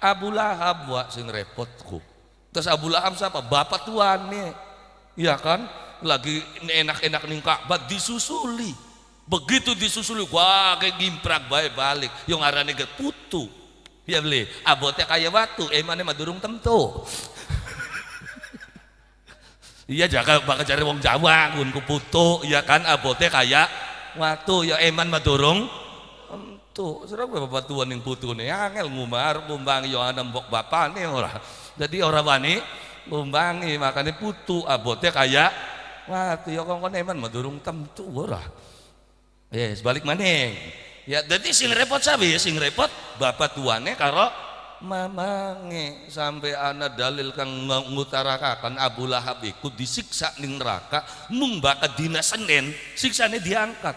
[SPEAKER 3] Abu Lahab wa sing repotku terus Abu Lahab siapa bapak tuane ya kan lagi enak-enak ning Ka'bah disusuli begitu disusuli wah kayak gimprak baik balik yang arane putu Ya beli, abote kaya watu, emane eh, mah madurung tentu. iya jaga bakal cari wong Jawa, gun kuputu, iya kan, ya kan eh, abote kaya watu, ya eman madurung durung tentu. Serap gue bapak tuan yang putu nih, angel ngumar, bumbang yo ya, anem bok bapak nih ora. Jadi orang wani bumbangi, makanya putu abote kaya watu, ya kongkon eman eh, madurung durung tentu ora. Yes, balik maning ya jadi sing repot sabi ya sing repot bapak tuane karo mamange sampai anak dalil kang ngutarakan Abu Lahab iku disiksa ning neraka mung bakal dina Senin siksane diangkat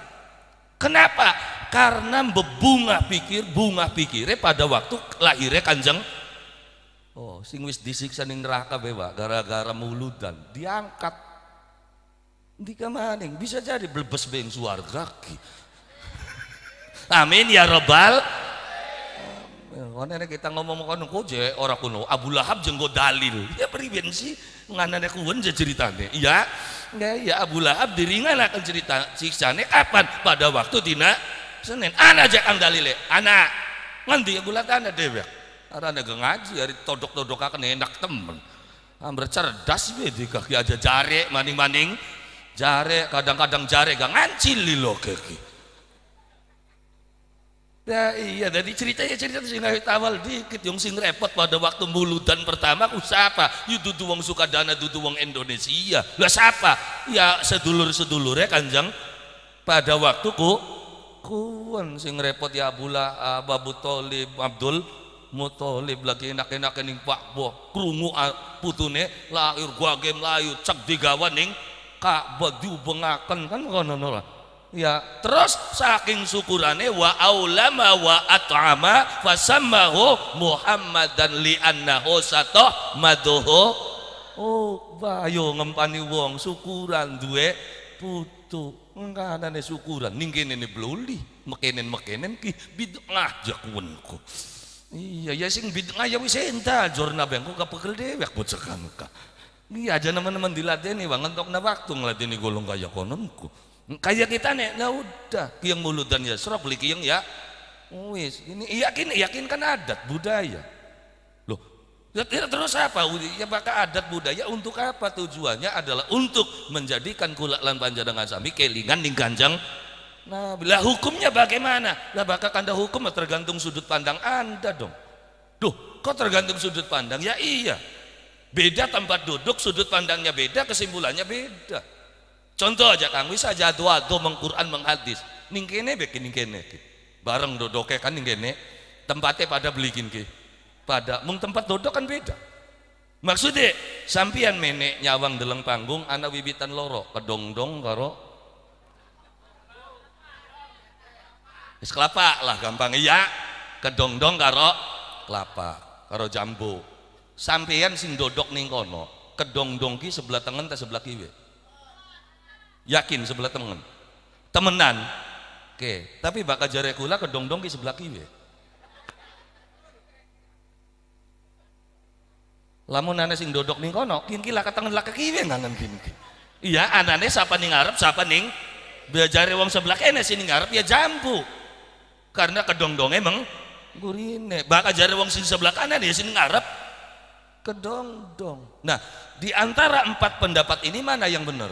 [SPEAKER 3] kenapa karena bebunga pikir bunga pikirnya pada waktu lahirnya kanjeng oh sing wis disiksa ning neraka beba gara-gara muludan diangkat di nih? bisa jadi belbes beng suarga Amin ya robbal. Karena kita ngomong kono koje orang kuno Abu Lahab jenggo dalil. Ya periben sih nganane kuwen je ceritane. Iya. iya ya Abu Lahab diringan akan cerita siksane kapan? Pada waktu dina Senin. Ana aja ang dalile. Ana ngendi Abu Lahab ana dhewe. Ana ge ngaji hari todok-todok akan enak temen. Amber cerdas be di kaki aja jare maning-maning. Jare kadang-kadang jare gak ngancil lilo kaki. Ya iya, jadi ceritanya cerita sing awal dikit yang sing repot pada waktu dan pertama usaha, siapa? You ya, dudu wong Sukadana dudu wong Indonesia. Lah siapa? Ya sedulur sedulur ya Kanjeng pada waktu ku kuan sing repot ya bula Abu tolib Abdul Muthalib lagi enak-enak ning Pak Bo kerungu ah, putune lahir gua game layu cek digawa ning Bagi bengakan kan kau lah ya terus saking syukurane wa aulama wa at'ama sammahu muhammadan annahu satoh maduhu oh bayo ngempani wong syukuran duwe putu ngkanane syukuran ning kene ne bluli, mekenen mekenen ki bid'ah jakwenku iya ya sing bid'ah ya wis entar jorna bengko kapekel dewek bocekan ka iya aja teman-teman dilatih nih bangun na waktu ngelatih nih golong kaya kononku kayak kita nih nah udah kiyang mulut dan yasrof beli kiyang ya wis ini yakin yakin kan adat budaya loh ya, ya, terus apa ya maka adat budaya untuk apa tujuannya adalah untuk menjadikan kulak lan dengan sami kelingan ning ganjang nah bila hukumnya bagaimana lah bakal kanda hukum ya, tergantung sudut pandang anda dong duh kok tergantung sudut pandang ya iya beda tempat duduk sudut pandangnya beda kesimpulannya beda contoh aja kang bisa jadwal do mengquran menghadis ningkene bikin ningkene, bareng dodoke kan ningkene, tempatnya pada beliin ke pada mung tempat dodok kan beda maksudnya sampian menek nyawang deleng panggung anak bibitan loro kedongdong karo es kelapa lah gampang iya kedongdong karo kelapa karo jambu sampean sing dodok ning kono kedongdong ki sebelah tengen ta sebelah kiwe Yakin sebelah temen. Temenan. Oke, tapi bakal jare kula ke dong di sebelah kiwe. Lamu nane sing dodok ning kono, kin kila ketengen lah ke kiwe nangan kin. Iya, anane sapa ning ngarep, sapa ning bejare wong sebelah kene sini ngarep ya jampu Karena kedong-dong emang gurine. Bakal jari wong sing sebelah kanan ya sini ngarep kedong-dong. Nah, di antara empat pendapat ini mana yang benar?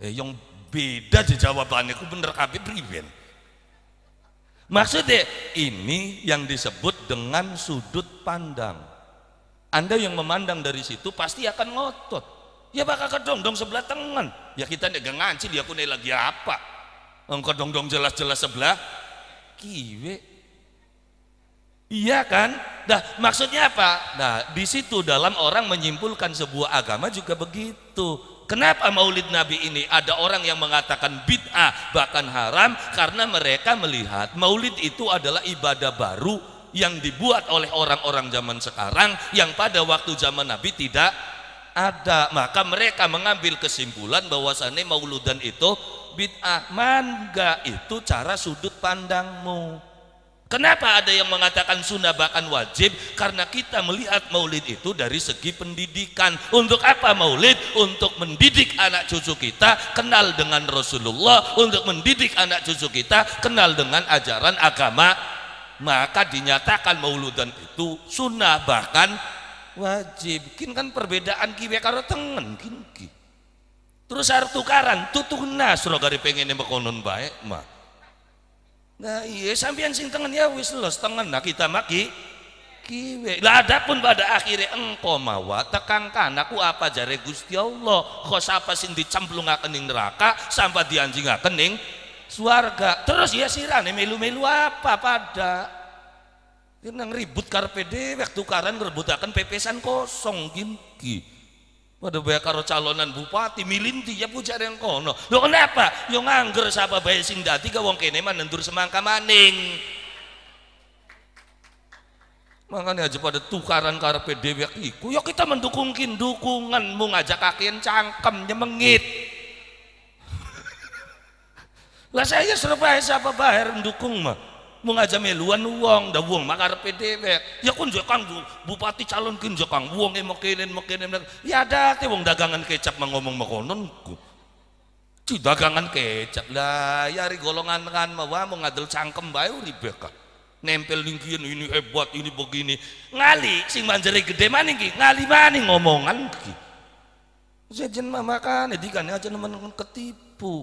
[SPEAKER 3] eh, yang beda jawabannya aku bener kabe priben maksudnya ini yang disebut dengan sudut pandang anda yang memandang dari situ pasti akan ngotot ya bakal kedong dong sebelah tangan ya kita nggak ngancil ya aku lagi apa engkau dong dong jelas jelas sebelah kiwe Iya kan? Nah, maksudnya apa? Nah, di situ dalam orang menyimpulkan sebuah agama juga begitu. Kenapa maulid Nabi ini? Ada orang yang mengatakan bid'ah bahkan haram karena mereka melihat maulid itu adalah ibadah baru yang dibuat oleh orang-orang zaman sekarang yang pada waktu zaman Nabi tidak ada. Maka mereka mengambil kesimpulan bahwasannya mauludan itu bid'ah. Mangga itu cara sudut pandangmu. Kenapa ada yang mengatakan sunnah bahkan wajib? Karena kita melihat maulid itu dari segi pendidikan. Untuk apa maulid? Untuk mendidik anak cucu kita kenal dengan Rasulullah, untuk mendidik anak cucu kita kenal dengan ajaran agama. Maka dinyatakan mauludan itu sunnah bahkan wajib. Mungkin kan perbedaan kiwe karo tengen Terus Terus artukaran tutuh nas gari pengen yang baik mah. Nah iya sampean sing tengen ya wis los setengah nah kita maki kiwe. Lah pun pada akhirnya engko mawa tekang aku apa jare Gusti Allah. Khos siapa sing dicemplungaken ing neraka sampai dianjing ngakening, suarga Terus ya sirane melu-melu apa pada nang ribut karpe waktu tukaran ngerebutaken pepesan kosong gini pada bayar karo calonan bupati milinti ya puja yang kono. Lo kenapa? Yo ngangger siapa bayar sing dati ke wong kene man nendur semangka maning. Makanya aja pada tukaran karo PDW iku. Yo ya kita mendukung dukungan mau ngajak kakien cangkem nyemengit. Lah saya ya serupa siapa bayar mendukung mah wong aja meluan wong dah wong makar karepe ya kun je kang bupati kun je kang wong e mekenen mekenen ya ada teh wong dagangan kecap mengomong makonon Ci dagangan kecap lah ya ri golongan kan mawa mengadil mau ngadel cangkem bayu ribeka ya, nempel lingkian ini hebat ini begini ngali sing manjeri gede maning ki ngali maning ngomongan ki jajan mah kan edikan aja nemen ketipu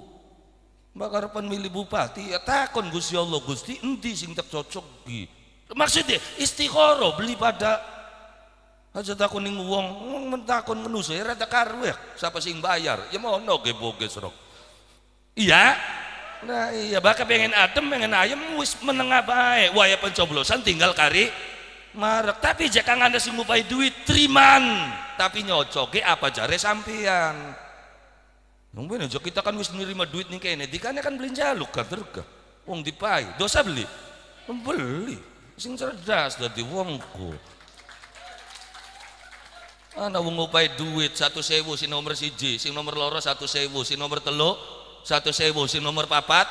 [SPEAKER 3] Mbak milih bupati ya takon Gusti Allah Gusti enti sing tak cocok gi. Maksudnya istiqoroh beli pada aja takon ning uang mentakon menu ya rada karwek, siapa sing bayar ya mau noge boge serok. Iya. Nah iya bahkan pengen adem pengen ayam wis menengah baik waya pencoblosan tinggal kari marek tapi jangan anda sing ngupai duit teriman tapi nyocoge apa jare sampean Nungguin aja kita kan wis nerima duit nih kayaknya, dikannya kan ya kan beli jaluk terga, uang dipai, dosa beli, beli, sing cerdas dari uangku. Ana wong ngupai duit satu sewu si nomor siji, si nomor loro satu sewu, si nomor Teluk satu sewu, si nomor papat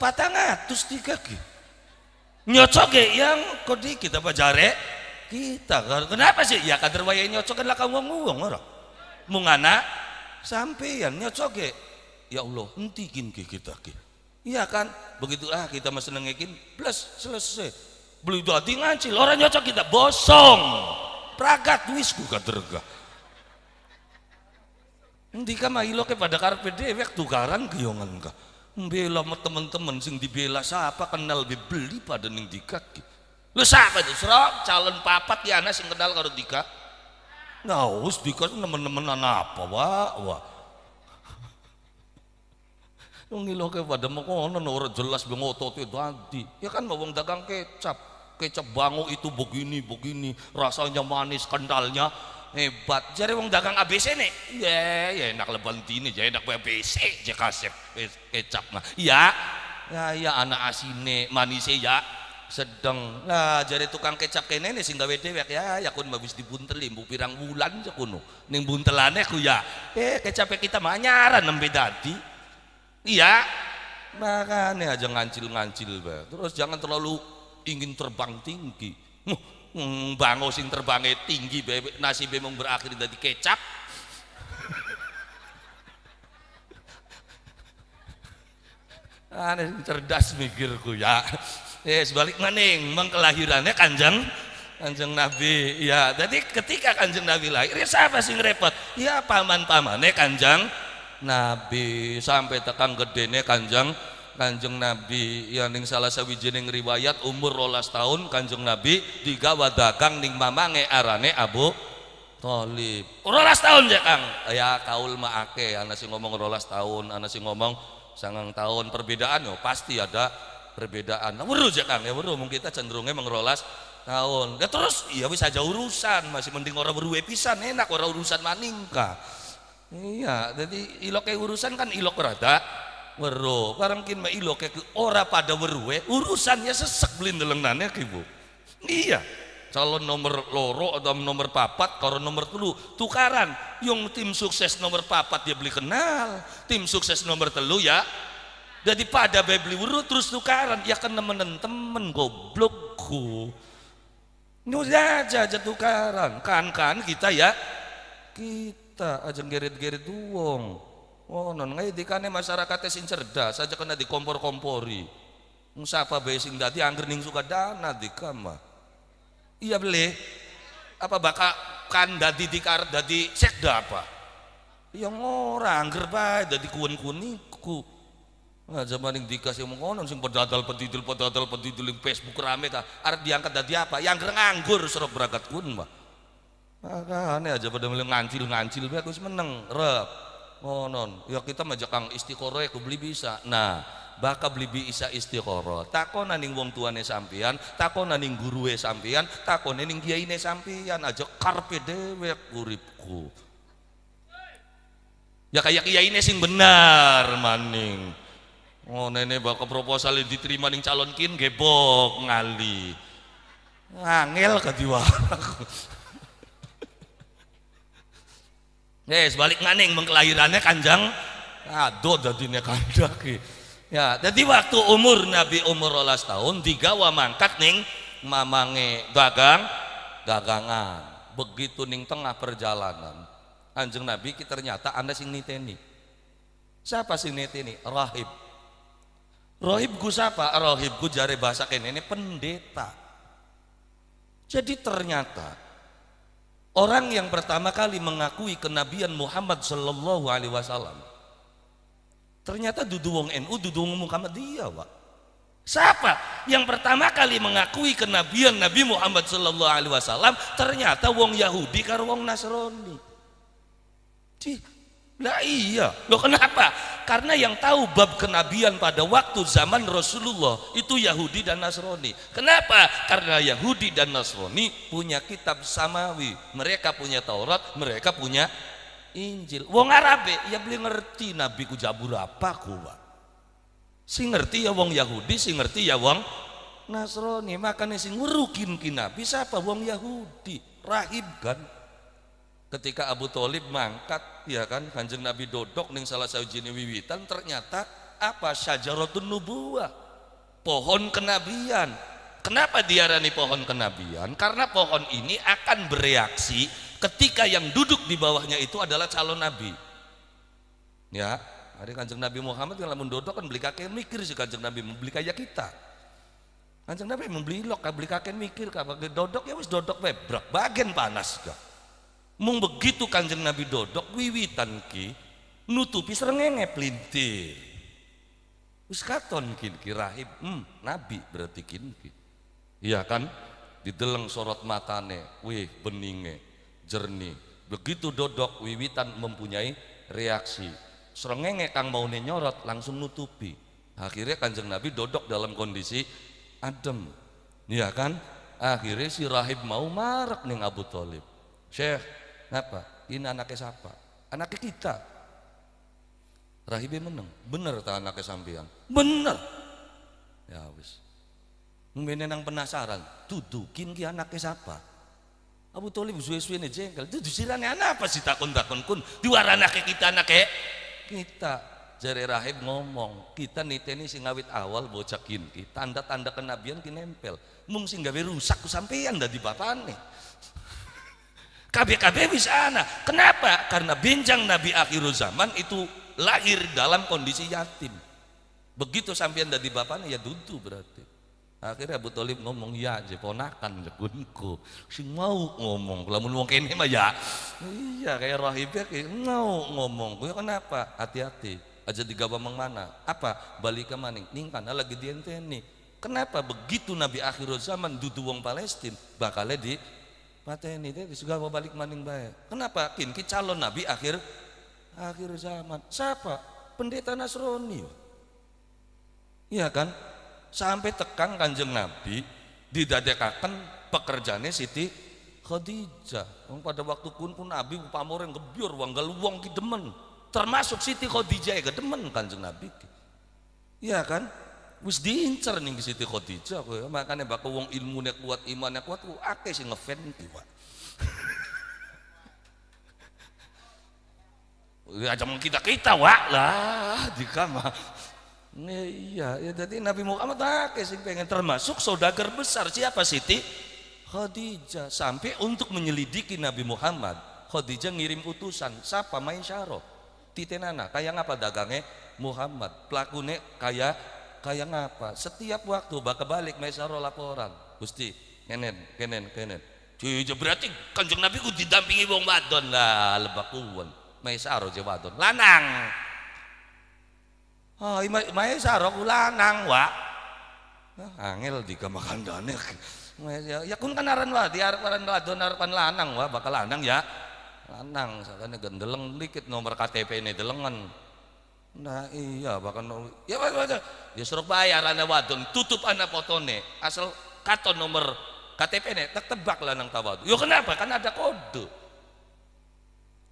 [SPEAKER 3] patang atus tiga ki. Nyocok yang di kita apa jare kita. Kenapa sih? Ya kader wayanya nyocok kan lah kamu uang orang. Mungana sampean nyocok ya ya Allah henti kin kita ke iya kan begitu ah kita masih nengekin plus selesai beli dadi ngancil orang nyocok kita bosong pragat wis buka terga henti kama ilo pada karpet dewek tukaran geongan ka bela sama teman-teman sing dibela siapa kenal beli pada neng dikat lu siapa itu serok calon papat ya anak sing kenal karo dikat Naus dikasih teman nemenan apa, Pak? Wah. Wong ngilo ke pada mengkono nah, ora jelas bang itu tadi. Ya kan mau nah, dagang kecap. Kecap bangau itu begini begini, rasanya manis, kentalnya hebat. Jadi wong dagang ABC nih. Ya, ya enak leban tini, ya enak ABC, ya kasih kecap mah. Ya, ya, ya anak asine, manis ya sedang nah jadi tukang kecap kene nih sing gawe dewek ya ya kun habis dibunteli ya, bu pirang bulan ya kuno ning buntelane ku ya eh kecap kita manyaran nembe dadi iya makanya aja ngancil-ngancil ba terus jangan terlalu ingin terbang tinggi bangau bango sing terbangnya tinggi bebek nasi bemong berakhir dari kecap aneh cerdas mikirku ya ya sebalik maning mengkelahirannya kanjeng kanjeng nabi ya jadi ketika kanjeng nabi lahir ya siapa sih repot ya paman pamannya kanjeng nabi sampai tekan nih kanjeng kanjeng nabi ya ning salah sawijining riwayat umur rolas tahun kanjeng nabi tiga wadagang ning mamange arane abu Tolib. Rolas tahun ya Kang. Ya kaul maake, ana sing ngomong rolas tahun, ana si ngomong sangang tahun perbedaan yo pasti ada perbedaan. Nah, weruh ya Kang, ya weruh mungkin kita cenderungnya mengerolas tahun. Ya terus iya wis aja urusan, masih mending orang berduwe pisan enak orang urusan maningka. Iya, jadi iloke urusan kan ilok rada weruh. Barang kin mah ke orang pada weruwe, urusannya sesek blindelengane ki Bu. Iya. Calon nomor loro atau nomor papat, kalau nomor telu tukaran. Yang tim sukses nomor papat dia beli kenal, tim sukses nomor telu ya daripada pada beli wudhu terus tukaran ya kan temen-temen goblokku ku nyudah aja aja tukaran kan kan kita ya kita aja geret-geret duong oh non di kane masyarakatnya sing cerdas aja kena dikompor-kompori musapa besing dati dadi angger ning suka dana dikama iya beli apa bakal kan dadi dikar dadi sekda apa yang orang angger bae dadi kuwen kuniku Nah, zaman yang dikasih ngono sing pedadal pedidil pedadal pedidil yang Facebook rame ta. Arep diangkat dadi apa? Yang ya, nganggur serap berangkat kun, Pak. aneh aja pada mulai ngancil-ngancil biar aku seneng, rep. Ngonon, ya kita majak kang istiqoroh aku beli bisa. Nah, bakal beli bisa istiqoroh. Takon ning wong tuane sampian, takon ning guruwe sampian, takon Kiai kiyaine sampian, aja karpe dewek kuripku. Ya kayak kiyaine sing benar maning. Oh nenek bakal proposal diterima nih calon kin gebok ngali. Ngangel kadiwara. Yes, balik nganing mengkelahirannya kanjang aduh jadinya kandak Ya, jadi waktu umur Nabi umur 12 tahun digawa mangkat nih mamange dagang dagangan. Begitu nih tengah perjalanan Anjing Nabi kita ternyata Anda sing niteni. Siapa sing niteni? Rahib Rohibku siapa? Rohibku jari bahasa kene ini pendeta. Jadi ternyata orang yang pertama kali mengakui kenabian Muhammad Shallallahu Alaihi Wasallam ternyata dudu wong NU dudu wong dia, Pak. Siapa yang pertama kali mengakui kenabian Nabi Muhammad Shallallahu Alaihi Wasallam ternyata wong Yahudi karo wong Nasrani. Cih, Nah iya, loh kenapa? Karena yang tahu bab kenabian pada waktu zaman Rasulullah itu Yahudi dan Nasrani. Kenapa? Karena Yahudi dan Nasrani punya kitab samawi. Mereka punya Taurat, mereka punya Injil. Wong Arabe ya beli ngerti nabi ku jabur apa ku, Si ngerti ya wong Yahudi, si ngerti ya wong Nasrani. Makanya si ngurukin ki nabi siapa wong Yahudi, rahib kan ketika Abu Tholib mangkat ya kan kanjeng Nabi dodok ning salah sawijine wiwitan ternyata apa syajaratun nubuah pohon kenabian kenapa diarani pohon kenabian karena pohon ini akan bereaksi ketika yang duduk di bawahnya itu adalah calon nabi ya hari kanjeng Nabi Muhammad kalau mendodok kan beli kakek mikir sih kanjeng Nabi membeli kayak kita kanjeng Nabi membeli lok beli kakek mikir kabeh dodok ya wis dodok bebrak bagian panas ya mung begitu kanjeng Nabi dodok wiwitan ki nutupi serengenge pelintir wis katon ki rahib hmm, nabi berarti kin ki iya kan dideleng sorot matane wih beninge jernih begitu dodok wiwitan mempunyai reaksi serengenge kang mau nyorot langsung nutupi akhirnya kanjeng nabi dodok dalam kondisi adem iya kan akhirnya si rahib mau marak nih Abu Talib Syekh Kenapa? Ini anaknya siapa? Anaknya kita. Rahibnya menang. Bener tak anaknya sampean? Bener. Ya wis. Mungkin yang penasaran, dudukin ki anaknya siapa? Abu Talib suwe-suwe ini jengkel, itu dusirane anak apa sih takon-takon kun? Diwar anaknya kita anaknya kita. Jari Rahib ngomong, kita niteni sing awit awal bocakin Kita tanda-tanda kenabian ki nempel. Mungkin sing gawe rusak ku sampean dadi bapane. KBKB bisa anak. Kenapa? Karena bincang Nabi akhir zaman itu lahir dalam kondisi yatim. Begitu sampean dari bapaknya ya duntu berarti. Akhirnya Abu Talib ngomong ya aja ponakan gunku. Si mau ngomong, Kalau mau kene mah ya. Iya kayak rahibnya kayak mau ngomong. Gue ya, kenapa? Hati-hati. Aja gawa mana? Apa? Balik ke maning. Ning karena lagi di Kenapa begitu Nabi akhir zaman duduk wong Palestina bakalnya di pateni teh sudah balik maning baik. Kenapa? Kini calon nabi akhir akhir zaman. Siapa? Pendeta Nasrani. Iya kan? Sampai tekan kanjeng nabi didadekakan pekerjaannya Siti Khadijah. pada waktu kun pun nabi pamor yang gebyur, wong ki demen. Termasuk Siti Khadijah ya demen kanjeng nabi. Iya kan? Wis diincer ning Siti Khadijah kowe. Ya? Makane bakal wong ilmune kuat, imannya kuat ku akeh sing ngefan iki, Pak. Ya, aja kita kita wak lah di kamar iya, iya. ya jadi Nabi Muhammad akeh sing pengen termasuk saudagar besar siapa Siti Khadijah sampai untuk menyelidiki Nabi Muhammad Khadijah ngirim utusan siapa main syaro titenana kayak apa dagangnya Muhammad Pelakunya kayak kayak ngapa setiap waktu bakal balik mesaro laporan gusti kenen kenen kenen cuy berarti kanjeng nabi ku didampingi wong wadon lah lebak kuwon mesaro je wadon lanang oh oh, mesaro ku lanang wa nah, angel di kamakandane ya, ya kun kan aran wa di aran wadon aran lanang wa bakal lanang ya lanang sakane gendeleng dikit nomor KTP ini delengan Nah iya bahkan ya wajar. Dia ya, suruh bayar anak wadon, tutup anak potone, asal katon nomor KTP nih, tak tebak lanang tawadu. Yo ya, kenapa? Kan ada kode.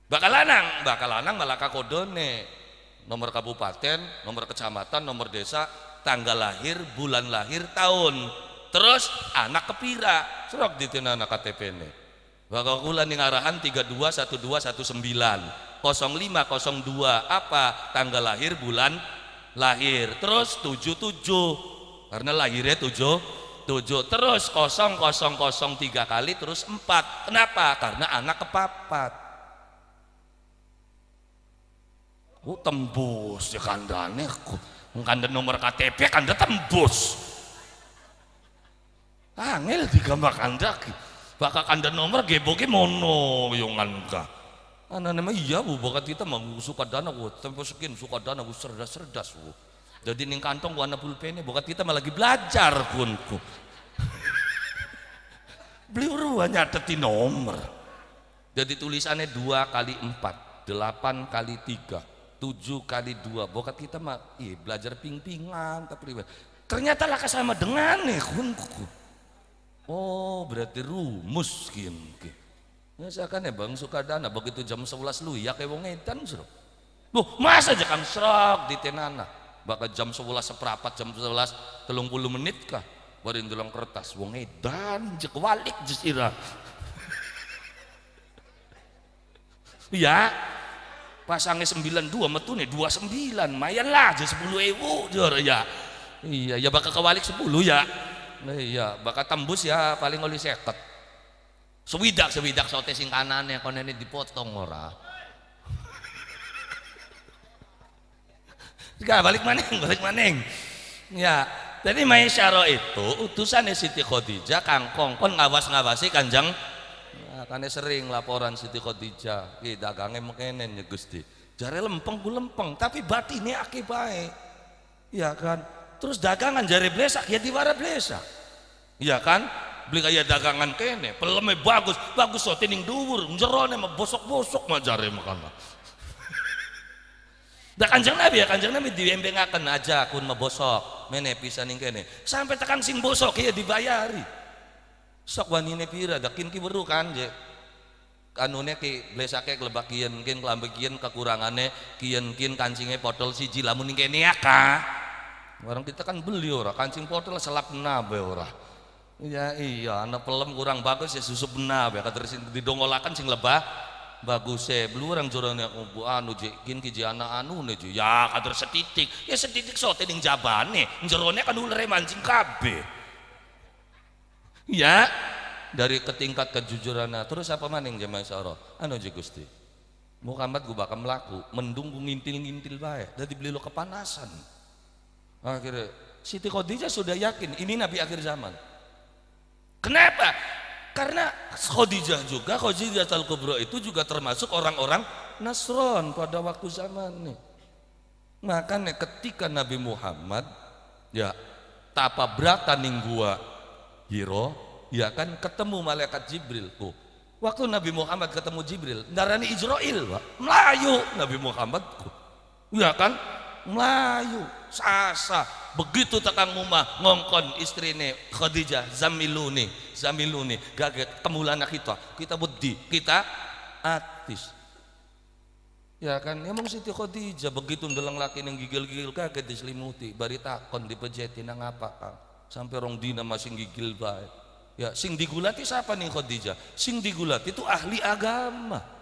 [SPEAKER 3] Bakal lanang, bakal lanang malah kode nih. Nomor kabupaten, nomor kecamatan, nomor desa, tanggal lahir, bulan lahir, tahun. Terus anak kepira, serok ditina anak KTP nih. Bakal kula nih arahan sembilan. 0502 apa tanggal lahir bulan lahir terus 77 karena lahirnya 7 7 terus 0003 kali terus 4 kenapa karena anak kepapat Oh, tembus ya kandane kandane nomor KTP kandane tembus angel digambar kandak bakal kandang nomor geboknya mono yongan ya kah anak nama iya bu bakat kita mah suka dana bu tempo sekian suka dana bu cerdas cerdas bu jadi ning kantong gua anak pulpennya bakat kita mah lagi belajar pun ku beli uruan nyateti nomor jadi tulisannya dua kali empat delapan kali tiga tujuh kali dua bakat kita mah iya belajar ping-pingan tapi ternyata lah sama dengan nih kunku oh berarti rumus kim, Misalkan ya, ya Bang suka dana begitu jam 11 lu ya kayak wong edan suruh. Loh, masa aja kang serak di tenana. Bakal jam 11 seperempat jam 11 telung puluh menit kah. Barin dalam kertas wong edan jek walik jesira. iya pasangnya 92 metu nih 29 mayan lah aja 10 ewu jor ya. Iya, ya bakal kewalik 10 ya. Iya, bakal tembus ya paling oli seket Sewidak sewidak sote sing ya kon ini dipotong ora. Sekarang balik maning, balik maning. Ya, jadi Maisyaro itu utusan Siti Khadijah kangkong kon ngawas-ngawasi Kanjeng nah, kane sering laporan Siti Khadijah ki dagangnya mekene ya Gusti. Jare lempeng gue lempeng tapi batinnya akeh baik, Ya kan? Terus dagangan jare blesak ya diwara blesak. ya kan? beli kaya dagangan kene peleme bagus bagus so tining dhuwur jerone mah bosok-bosok mah jare makan da kanjeng nabi ya kanjeng nabi diembengaken aja kun mah bosok mene pisan ning kene sampai tekan sing bosok ya dibayari sok wanine pira dakin ki beru kan je kanune ki blesake kelebak kien kin kelambe kien kekurangane kien kin kancinge potol siji lamun ning kene ya ka orang kita kan beli ora kancing potol selap nabe ora Ya iya, anak pelem kurang bagus ya susu benar ya kata didongolakan sing lebah bagus ya Belum orang jorone oh, bu anu jekin kiji anak anu neju ya kata setitik ya setitik sote ning jabane jorone kan ulere mancing kabe ya dari ketingkat kejujuran nah, terus apa maning jemaah soro anu je gusti Muhammad gue bakal melaku mendung ngintil-ngintil baik dari beli lo kepanasan akhirnya Siti Khadijah sudah yakin ini nabi akhir zaman Kenapa? Karena Khadijah juga, Khadijah al Kubro itu juga termasuk orang-orang Nasron pada waktu zaman nih. Makanya ketika Nabi Muhammad ya tapa berataning gua hiro ya kan ketemu malaikat Jibril tuh. Waktu Nabi Muhammad ketemu Jibril, darani Israel, Melayu Nabi Muhammad. Ya kan? Melayu sasa begitu tekan rumah ngongkon istrine Khadijah zamiluni zamiluni gaget temulana kita kita budi kita artis ya kan emang Siti Khadijah begitu ndeleng laki yang gigil-gigil kaget diselimuti bari takon dipejeti nang apa kang sampai rong dina masih gigil baik ya sing digulati siapa nih Khadijah sing digulati itu ahli agama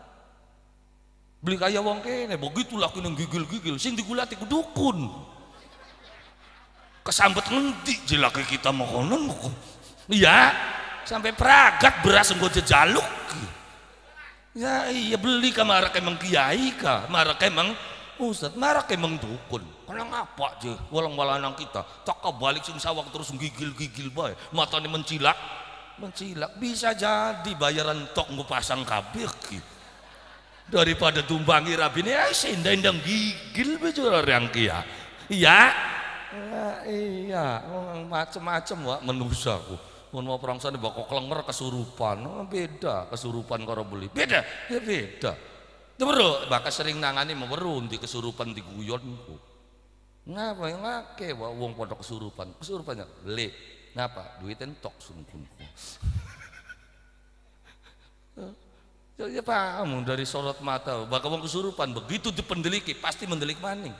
[SPEAKER 3] beli kaya wong kene begitu laki neng gigil-gigil sing digulati ku kesambet ngendi jelake kita mau konon iya sampai peragat beras engko jejaluk ya iya beli ka marak emang kiai ka marak emang ustad marak emang dukun kalau ngapa je walang walanang kita tak balik sing sawak terus gigil-gigil bae matanya mencilak mencilak bisa jadi bayaran tok ngupasang kabeh gitu daripada tumbangi eh ya ndang gigil bicara orang kia iya ya, iya macem-macem wak menusaku mun mau perang sana bako kelengar kesurupan oh, beda kesurupan karo beli beda ya beda bro bakal sering nangani memerun di kesurupan di guyonku. Ngapa yang ngake, wong pada kesurupan, kesurupannya le, ngapa duit entok sungkunku. Ya, ya, paham dari sorot mata. Bakal wong kesurupan begitu dipendeliki pasti mendelik maning.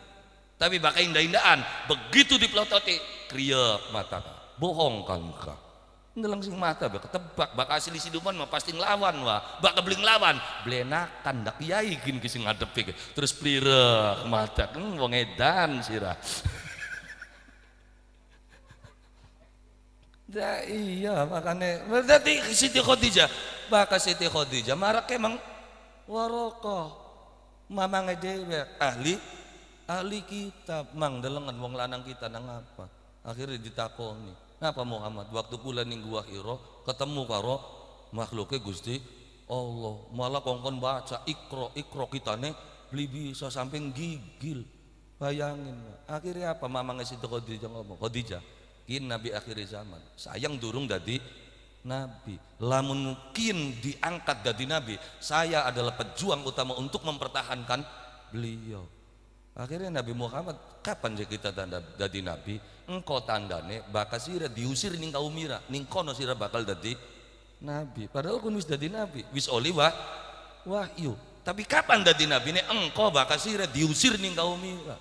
[SPEAKER 3] Tapi bakal indah-indahan begitu dipelototi kriep mata. Bohong kangka. Ngelang sing mata bakal tebak, bakal asli siduman mah pasti ngelawan wah. Bakal beli ngelawan blenakan dak kiai gin ngadep Terus plirek mata. Hmm, wong edan sirah. Dah iya makanya berarti Siti Khadijah maka Siti Khadijah marak emang warokoh mamang dewek ya, ahli ahli kita, mang dalangan wong lanang kita nang apa akhirnya ditakoni Napa Muhammad waktu pula ning gua hiro oh, ketemu karo makhluknya Gusti Allah malah kongkon baca ikro ikro kita nih beli bisa samping gigil bayangin akhirnya apa mamangnya Siti Khadijah ngomong Khadijah mungkin nabi akhir zaman sayang durung dadi nabi lamun mungkin diangkat dadi nabi saya adalah pejuang utama untuk mempertahankan beliau akhirnya Nabi Muhammad kapan kita tanda dadi nabi engkau tandane bakal sira diusir ning kaumira ning kono sira bakal dadi nabi padahal kun wis dadi nabi wis oli wah wahyu tapi kapan dadi nabi ini engkau bakal sira diusir ning kaumira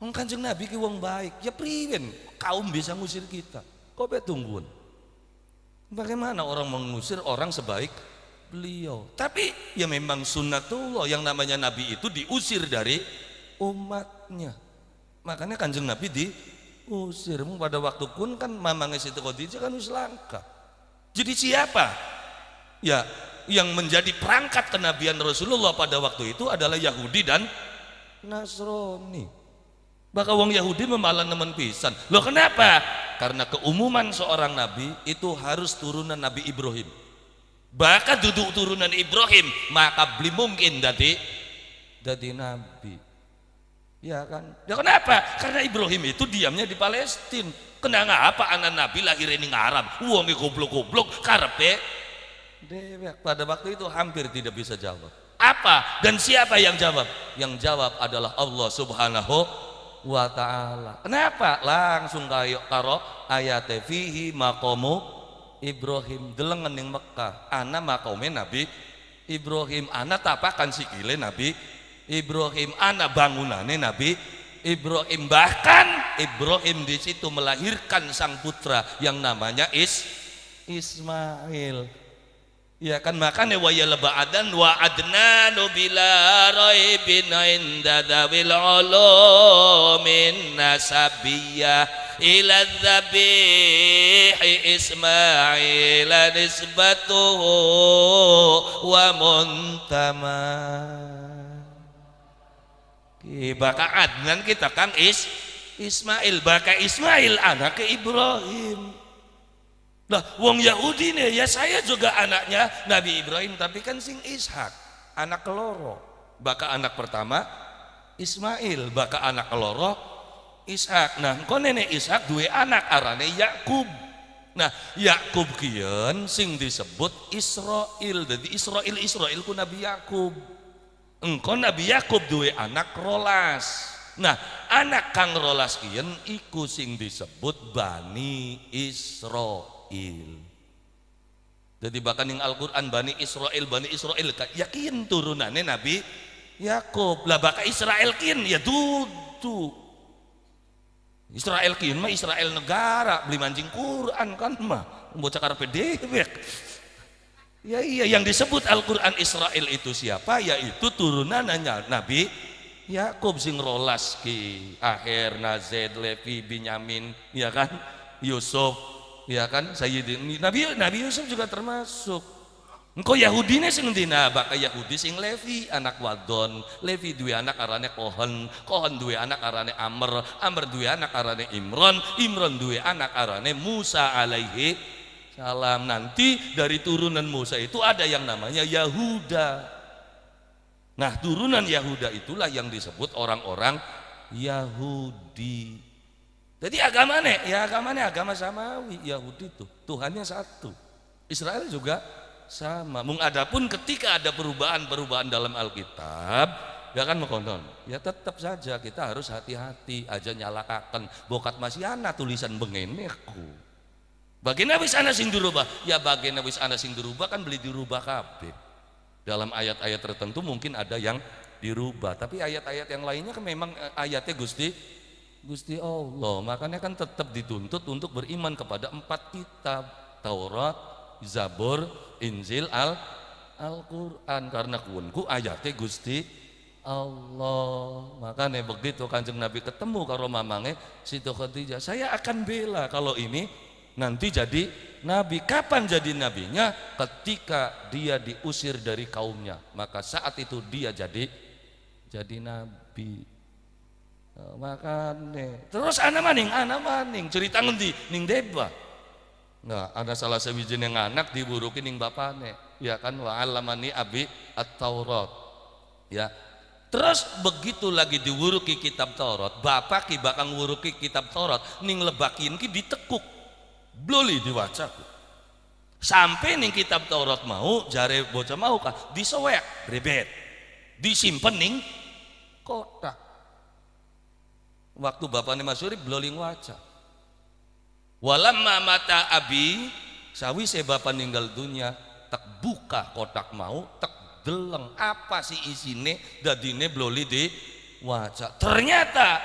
[SPEAKER 3] Wong Kanjeng Nabi ki wong baik, ya priwen kaum bisa ngusir kita. Kok be tunggun Bagaimana orang mengusir orang sebaik beliau? Tapi ya memang sunnatullah yang namanya nabi itu diusir dari umatnya. Makanya Kanjeng Nabi diusir. Pada waktu kun kan mamangnya Siti Khadijah kan wis langka. Jadi siapa? Ya, yang menjadi perangkat kenabian Rasulullah pada waktu itu adalah Yahudi dan Nasrani. Bahkan wong Yahudi membalas nemen pisan. Loh kenapa? Karena keumuman seorang nabi itu harus turunan Nabi Ibrahim. Bahkan duduk turunan Ibrahim, maka beli mungkin dadi dadi nabi. Ya kan? Ya kenapa? Karena Ibrahim itu diamnya di Palestina. Kenapa apa anak nabi lahir ini Arab? Wongi goblok-goblok karepe dewek. Pada waktu itu hampir tidak bisa jawab. Apa dan siapa yang jawab? Yang jawab adalah Allah Subhanahu wa ta'ala kenapa langsung kaya karo ayat fihi makomu Ibrahim gelengan yang Mekah ana makomu Nabi Ibrahim ana tapakan sikile Nabi Ibrahim ana bangunane Nabi Ibrahim bahkan Ibrahim di situ melahirkan sang putra yang namanya Is Ismail Ya kan makanya wa adan wa adnanu bila raibin inda dawil ulumin nasabiyah ila dzabihi Ismail nisbatuhu wa muntama Baka Adnan kita kan Is Ismail Baka Ismail anak ke Ibrahim Nah, wong Yahudi nih ya saya juga anaknya Nabi Ibrahim tapi kan sing Ishak, anak keloro. Baka anak pertama Ismail, baka anak keloro Ishak. Nah, engko nenek Ishak dua anak arane Yakub. Nah, Yakub kian sing disebut Israel. Jadi Israel Israel ku Nabi Yakub. Engko Nabi Yakub dua anak rolas. Nah, anak kang rolas kian iku sing disebut Bani Israel. Israel jadi bahkan yang Al-Quran Bani Israel Bani Israel yakin turunannya Nabi Yakub lah bahkan Israel kin ya dudu Israel kin mah Israel negara beli mancing Quran kan mah membaca cara dewek ya iya yang disebut Al-Quran Israel itu siapa Ya yaitu turunannya Nabi Yakub sing rolas ki akhir Nazed Levi Binyamin ya kan Yusuf Ya kan? Sayyidin Nabi Nabi Yusuf juga termasuk. Engkau Yahudi nih sing dina bakal Yahudi sing Levi anak wadon, Levi dua anak arane Kohen Kohen dua anak arane Amr, Amr dua anak arane Imron, Imron dua anak arane Musa alaihi salam. Nanti dari turunan Musa itu ada yang namanya Yahuda. Nah, turunan Yahuda itulah yang disebut orang-orang Yahudi. Jadi agamanya, ya agamanya agama samawi, Yahudi itu Tuhannya satu. Israel juga sama. Mung ada pun ketika ada perubahan-perubahan dalam Alkitab, ya kan mekonon. Ya tetap saja kita harus hati-hati aja nyalakan bokat masih anak tulisan bengene aku. Bagian wis anak sing dirubah, ya bagian wis anak sing dirubah kan beli dirubah kabeh. Dalam ayat-ayat tertentu mungkin ada yang dirubah, tapi ayat-ayat yang lainnya kan memang eh, ayatnya Gusti Gusti Allah. Makanya kan tetap dituntut untuk beriman kepada empat kitab Taurat, Zabur, Injil, Al Al-Quran karena kuenku ayatnya Gusti Allah makanya begitu kanjeng Nabi ketemu kalau mamangnya situ ketiga saya akan bela kalau ini nanti jadi Nabi kapan jadi Nabinya ketika dia diusir dari kaumnya maka saat itu dia jadi jadi Nabi Eh, makane terus anak maning anak maning cerita ngendi ning deba nah ada salah sebijin yang anak diburukin ning bapane ya kan wa alamani abi atau taurat ya Terus begitu lagi diburuki kitab Taurat, bapak ki bakal wuruki kitab Taurat, ning lebakin ki ditekuk. Bloli diwaca. Sampai ning kitab Taurat mau jare bocah mau kah disewek, ribet, Disimpen ning kotak waktu bapaknya Mas Urip beloling wajah walamma mata abi saya bapak meninggal dunia tak buka kotak mau tak deleng apa sih isine dadine bloli di wajah ternyata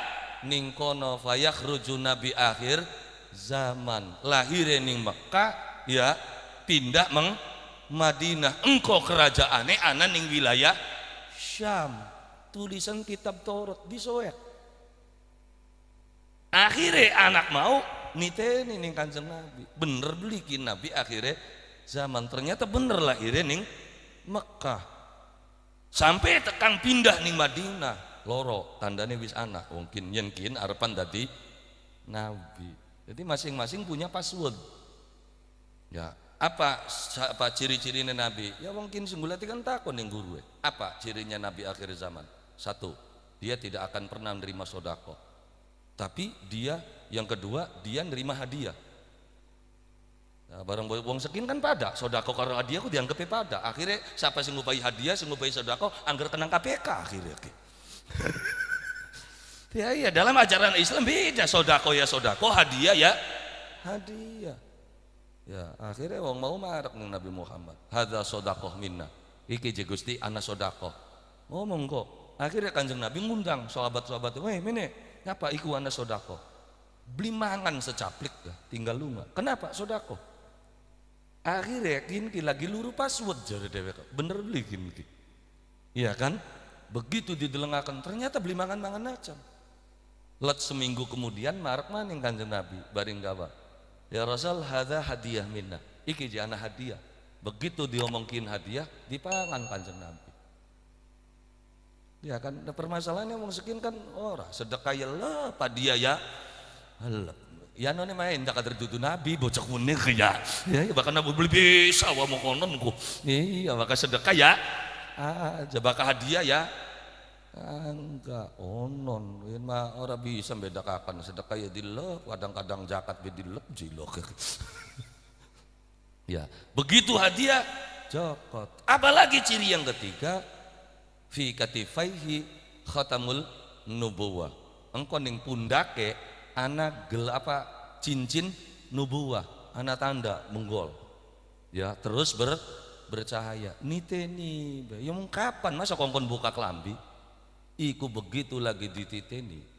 [SPEAKER 3] ningkono fayak ruju nabi akhir zaman lahir ning Mekah ya pindah meng Madinah engkau kerajaane anak ning wilayah Syam tulisan kitab Taurat disoek akhirnya anak mau niteni nih kanjeng nabi bener belikin nabi akhirnya zaman ternyata bener lah lahirnya nih Mekah sampai tekan pindah nih Madinah loro tandanya wis anak mungkin yakin arepan tadi nabi jadi masing-masing punya password ya apa apa ciri-cirinya nabi ya mungkin sungguh kan takon nih guru e. apa cirinya nabi akhir zaman satu dia tidak akan pernah menerima sodako tapi dia yang kedua dia nerima hadiah. Nah, barang uang sekin kan pada sodako karena hadiah aku dianggapnya pada. Akhirnya siapa sih ngubai hadiah, sih ngubai sodako, angker tenang KPK akhirnya. Okay. ya iya dalam ajaran Islam beda sodako ya sodako, hadiah ya hadiah. Ya, akhirnya wong mau marak nih Nabi Muhammad. Hadza sodako minna. Iki je Gusti ana sodako Ngomong kok. Akhirnya Kanjeng Nabi ngundang sahabat-sahabat, "Weh, mene, Kenapa iku ana sodako? Beli mangan secaplik ya, tinggal lunga. Kenapa sodako? Akhirnya kini lagi luru password jadi dewek. Bener beli kinki. Iya kan? Begitu didelengakan, ternyata beli mangan-mangan macam. Let seminggu kemudian marak maning kanjeng Nabi, baring gawa. Ya Rasul, hada hadiah minna. Iki jana hadiah. Begitu diomongkin hadiah, dipangan kanjeng Nabi. Ya kan permasalahannya mungkin kan oh, sedekah ya lah padia ya. Helep. Ya noni main tak tertutu nabi bocah kuning ya. ya. Ya bahkan nabi beli bisa wa mau ku. Iya bahkan sedekah ya. Ah, jabaka hadiah ya. Enggak onon, ini mah orang bisa kapan sedekah ya dilek, kadang-kadang zakat be dilek jilok. ya, begitu hadiah cokot. Apalagi ciri yang ketiga, fi katifaihi khatamul nubuwah engkau ning pundake anak gel apa cincin nubuwah anak tanda menggol ya terus ber bercahaya niteni ya mung kapan masa kongkon buka kelambi iku begitu lagi dititeni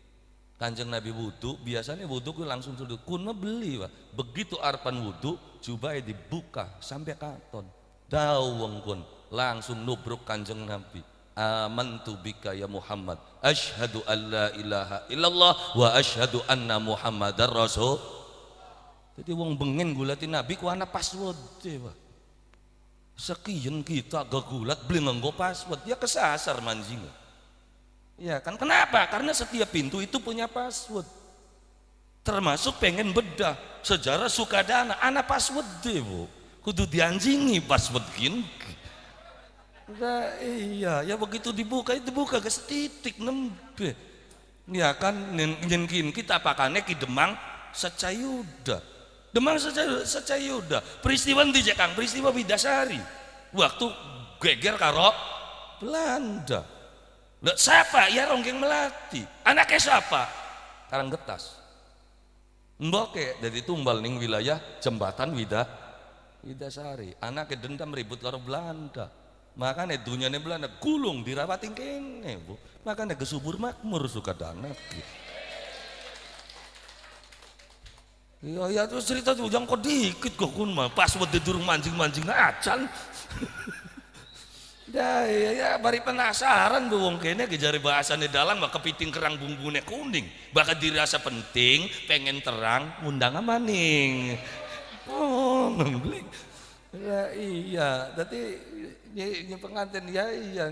[SPEAKER 3] Kanjeng Nabi wudhu, biasanya wudhu langsung sudut kuno beli wa. Begitu arpan wudhu, coba dibuka sampai katon. Daweng kun, langsung nubruk kanjeng Nabi amantu bika ya Muhammad asyhadu an la ilaha illallah wa asyhadu anna muhammadar rasul jadi wong bengen gulati nabi ku ana password dewa eh, sekian kita gulat beli nganggo password dia ya kesasar manjing ya kan kenapa karena setiap pintu itu punya password termasuk pengen bedah sejarah Sukadana ana password eh, bu. kudu dianjingi password gini. Nah, iya, ya begitu dibuka, ya dibuka ke setitik nembe. Ya kan nyengkin kita pakane ki Demang Secayuda. Demang Secayuda, Secayuda. Peristiwa di Jekang, peristiwa Bidasari. Waktu geger karo Belanda. Loh, siapa? Ya Ronggeng Melati. Anaknya siapa? Karang Getas. Mboke dari tumbal ning wilayah jembatan Wida Widasari. Anaknya dendam ribut karo Belanda. Makanya dunia ini Belanda gulung dirawatin kene, Bu. Makanya kesubur makmur suka gitu. Iya, iya terus cerita tuh jangan kok dikit kok kun mah pas buat tidur mancing-mancing acan. Dah ya, iya ya bari penasaran bu wong kene gejari bahasannya dalang mah kepiting kerang bumbune kuning, bahkan dirasa penting, pengen terang, undang maning. Oh, ngembling. Ya, iya, tapi ya pengantin ya iya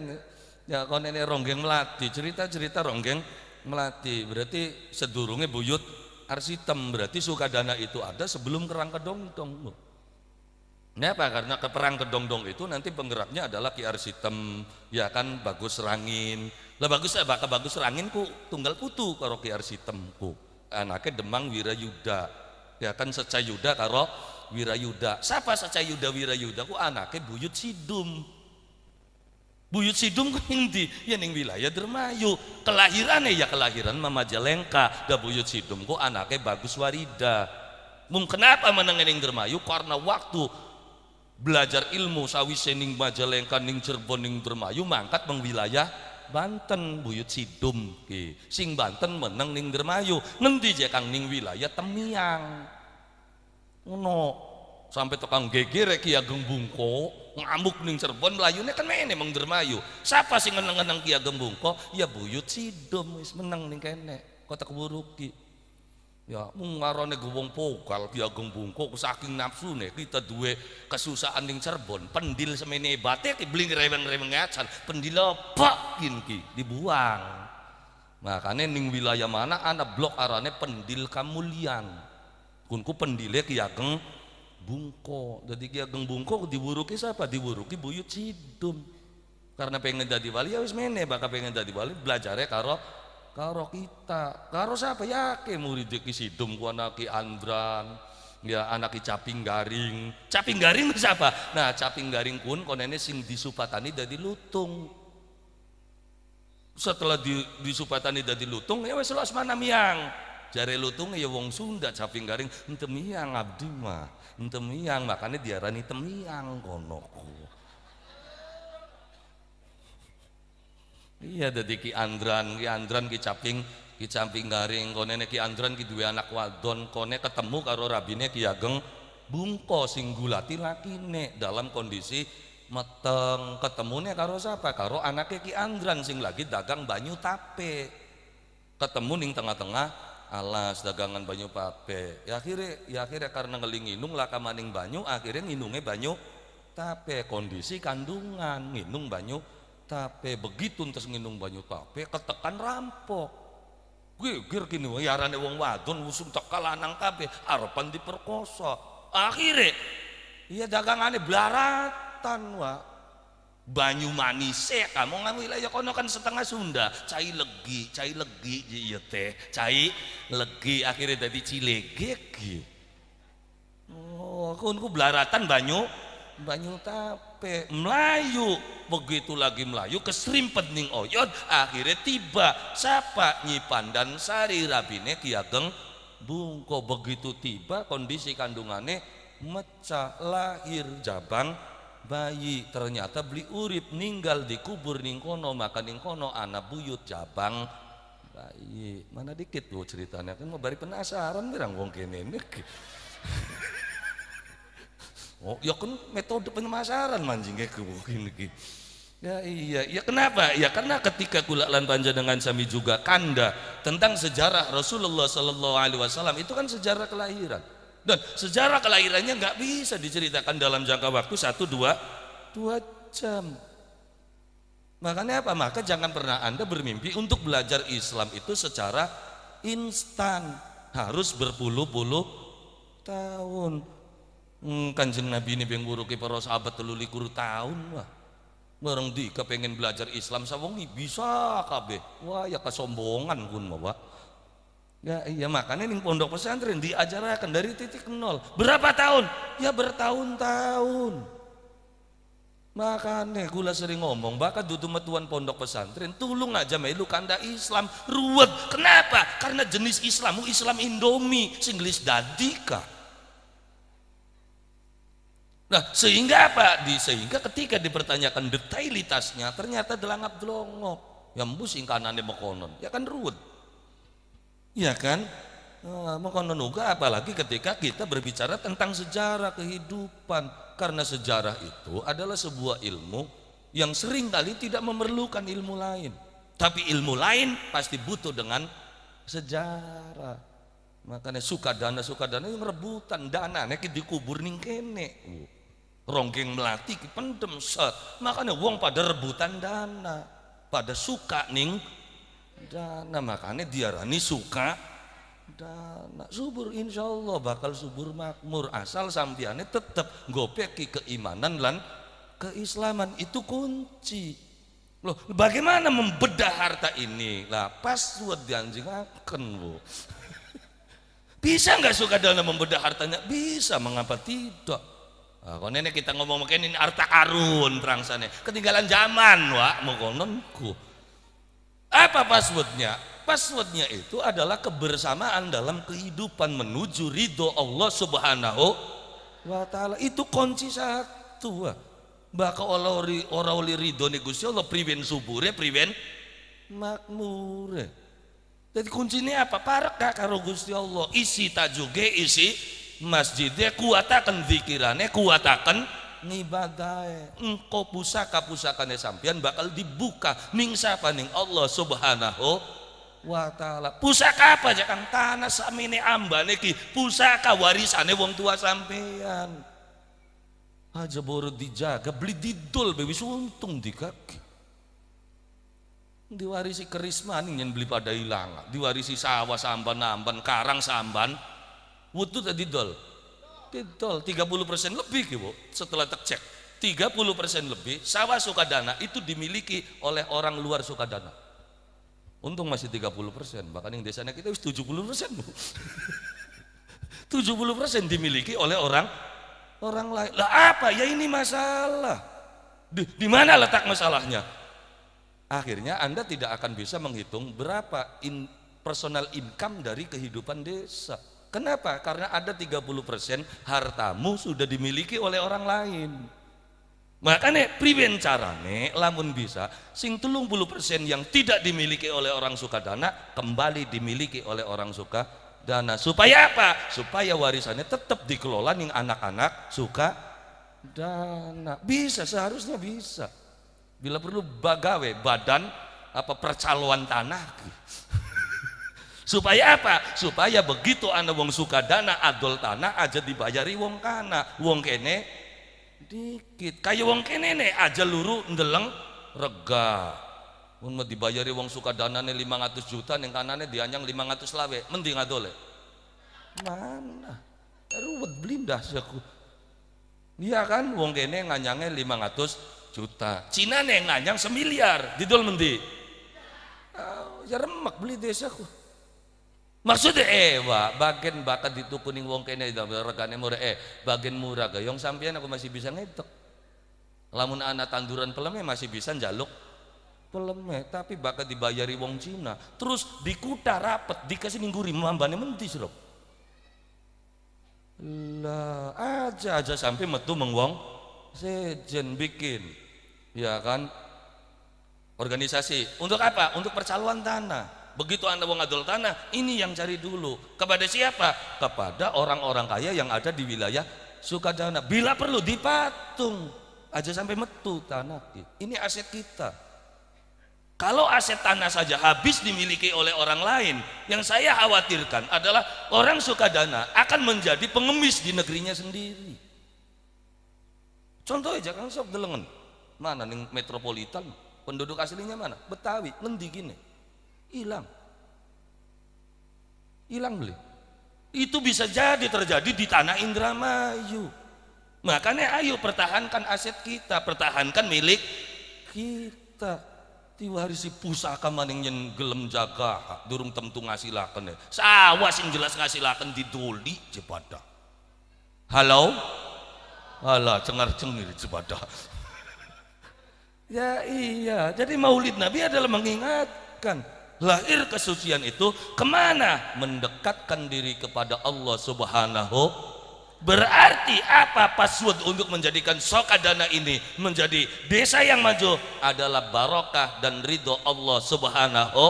[SPEAKER 3] ya kon ini ronggeng melati cerita cerita ronggeng melati berarti sedurungnya buyut arsitem berarti sukadana itu ada sebelum kerang kedongdong loh. Kenapa? Karena keperang perang kedongdong itu nanti penggeraknya adalah ki arsitem, ya kan bagus rangin. Lah bagus ya eh, bakal bagus rangin ku tunggal putu karo ki arsitem ku. Anaknya Demang Wirayuda, ya kan secayuda karo Wirayuda. Siapa saja Yuda Wirayuda? Ku anaknya buyut Sidum. Buyut Sidum ku hindi. ya ning wilayah Dermayu. Kelahirannya ya kelahiran Mama Jalengka, Da buyut Sidum ku anaknya Bagus Warida. Mung kenapa menengin ning Dermayu? Karena waktu belajar ilmu sawise ning Majalengka ning Cirebon ning Dermayu mangkat mengwilayah Banten buyut Sidum ki. Sing Banten meneng ning Dermayu, ngendi je Kang ning wilayah Temiang ngono sampai tukang geger Ki Ageng Bungko ngamuk ning Cirebon melayunya kan main emang dermayu siapa sih ngeneng-ngeneng Ki Ageng Bungko ya buyut sidom wis meneng ning kene kota keburuk Ki ya mung go wong pokal Ki Ageng Bungko saking nafsune kita duwe kesusahan ning Cirebon pendil semene bate ki bling reweng-reweng ngacan pendil apa ki dibuang makanya ning wilayah mana ana blok arane pendil kamulian kunku pendile ki ageng bungko jadi ki ageng bungko ki siapa Diburu ki buyut sidum karena pengen jadi wali ya wis mene bakal pengen jadi wali belajarnya karo karo kita karo siapa ya ke murid ki sidum ku anak ki andran ya anak ki caping garing caping garing siapa nah caping garing kun konene sing disupatani dari lutung setelah di, disupatani dari lutung ya wes lo asmana miang jare lutung ya wong Sunda caping garing temiang abdi mah temiang makanya diarani temiang konoku iya dadi ki andran ki andran ki caping ki caping garing konene ki andran ki dua anak wadon kone ketemu karo rabine ki ageng bungko singgulati lakine dalam kondisi meteng ketemunya karo siapa karo anaknya ki andran sing lagi dagang banyu tape ketemu ning tengah-tengah alas dagangan banyu pape ya akhirnya ya akhirnya karena ngelinginung laka maning banyu akhirnya nginungnya banyu tape kondisi kandungan nginung banyu tape begitu terus nginung banyu tape ketekan rampok gue geger kini yarane wong wadon usum cekal lanang kabeh arepan diperkosa akhirnya iya dagangannya belaratan wak Banyumanisek kamu ngambil wilayah kono kan setengah Sunda cai legi cai legi iya teh cai legi akhirnya tadi cilegek oh aku ku belaratan banyu banyu tape melayu begitu lagi melayu keserimpet ning oyot akhirnya tiba siapa nyipan dan sari rabine kiageng bungko begitu tiba kondisi kandungannya mecah lahir jabang bayi ternyata beli urip ninggal dikubur ningkono maka ningkono anak buyut cabang bayi mana dikit tuh ceritanya kan mau bari penasaran bilang wong kene oh ya kan metode penasaran mancing kayak kene Ya iya, ya kenapa? Ya karena ketika kulaklan panjang dengan sami juga kanda tentang sejarah Rasulullah sallallahu alaihi wasallam itu kan sejarah kelahiran. Dan sejarah kelahirannya nggak bisa diceritakan dalam jangka waktu satu dua dua jam. Makanya apa? Maka jangan pernah Anda bermimpi untuk belajar Islam itu secara instan. Harus berpuluh-puluh tahun. Hmm, kanjeng Nabi ini yang ke para sahabat likur tahun wah. Bareng di kepengen belajar Islam sawongi bisa kabeh. Wah ya kesombongan kun mawak Ya, iya makanya ini pondok pesantren diajarakan dari titik nol. Berapa tahun? Ya bertahun-tahun. Makanya gula sering ngomong, bahkan duduk metuan pondok pesantren, tulung aja melu kanda Islam, ruwet. Kenapa? Karena jenis Islammu Islam Indomie, Singlish dadika. Nah, sehingga apa? Di, sehingga ketika dipertanyakan detailitasnya, ternyata delangap delongok. Yang kanan dia mekonon, ya kan ruwet. Iya kan? Eh, Mengkonon juga apalagi ketika kita berbicara tentang sejarah kehidupan karena sejarah itu adalah sebuah ilmu yang sering kali tidak memerlukan ilmu lain. Tapi ilmu lain pasti butuh dengan sejarah. Makanya suka dana suka dana yang rebutan dana nek dikubur ning kene. Ronggeng melati pendem set. Makanya wong pada rebutan dana, pada suka ning dana nah, makanya diarani suka dana subur insya Allah bakal subur makmur asal sambiannya tetap gopeki keimanan dan keislaman itu kunci loh bagaimana membedah harta ini lah pas buat dianjing akan bu bisa nggak suka dana membedah hartanya bisa mengapa tidak nah, kalau nenek kita ngomong makin ini harta karun terangsane ketinggalan zaman wa mau kononku apa passwordnya? Passwordnya itu adalah kebersamaan dalam kehidupan menuju ridho Allah Subhanahu wa taala. Itu kunci satu. Bahkan Allah orang oli ridho ni Gusti Allah priwen subure, priwen ya Jadi kuncinya apa? Pareka karo Gusti Allah. Isi tajuge, isi masjidnya kuatakan pikirannya kuatakan bagai engko pusaka pusakannya sampian bakal dibuka ning siapa ning Allah subhanahu wa taala pusaka apa jangan tanah samine amba neki pusaka warisannya wong tua sampian aja boro dijaga beli didol bebis untung kaki diwarisi kerisma nih yang beli pada hilang diwarisi sawah samban amban karang samban tadi didol puluh 30% lebih gitu setelah tercek 30% lebih sawah Sukadana itu dimiliki oleh orang luar Sukadana untung masih 30% bahkan yang desanya kita 70% bu 70% dimiliki oleh orang orang lain lah apa ya ini masalah di, di mana letak masalahnya akhirnya Anda tidak akan bisa menghitung berapa in, personal income dari kehidupan desa Kenapa? Karena ada 30% hartamu sudah dimiliki oleh orang lain. Makanya priben carane lamun bisa sing telung puluh persen yang tidak dimiliki oleh orang suka dana kembali dimiliki oleh orang suka dana supaya apa? supaya warisannya tetap dikelola ning anak-anak suka dana bisa seharusnya bisa bila perlu bagawe badan apa percaluan tanah gitu. Supaya apa? Supaya begitu anda wong sukadana adol tanah aja dibayari wong kana, wong kene dikit. Kayu wong kene ne aja luru ndeleng rega. mau dibayari wong suka dana lima 500 juta ning kanane dianyang 500 lawe, mending adole. Mana? Ruwet blindah aku. Iya kan wong kene lima 500 juta. Cina ne nganyang semiliar, didol mendi. Oh, ya remek beli desaku. Maksudnya eh wa bagian bakat itu kuning wong kene regane murah eh bagian murah gayong sampean aku masih bisa ngetok. Lamun anak tanduran peleme masih bisa njaluk peleme tapi bakat dibayari wong Cina terus dikuta rapet dikasih minggu mingguri mambane mentis loh, Lah aja aja sampai metu mengwong sejen bikin ya kan organisasi untuk apa untuk percaluan tanah Begitu Anda mengadol tanah, ini yang cari dulu. Kepada siapa? Kepada orang-orang kaya yang ada di wilayah Sukadana. Bila perlu dipatung aja sampai metu tanah. Ini aset kita. Kalau aset tanah saja habis dimiliki oleh orang lain, yang saya khawatirkan adalah orang Sukadana akan menjadi pengemis di negerinya sendiri. Contohnya jangan sok delengen. Mana nih metropolitan? Penduduk aslinya mana? Betawi, ngendi gini hilang. Hilang beli. Itu bisa jadi terjadi di tanah Indramayu. Makanya ayo pertahankan aset kita, pertahankan milik kita. si pusaka maning yang gelem jaga, durung tentu ngasih ya. Sawah sing jelas ngasih di doli jepada. Halo? ala cengar-cengir jepada. ya iya, jadi maulid Nabi adalah mengingatkan Lahir kesucian itu kemana? Mendekatkan diri kepada Allah subhanahu Berarti apa password untuk menjadikan Sokadana ini menjadi desa yang maju adalah barokah dan ridho Allah subhanahu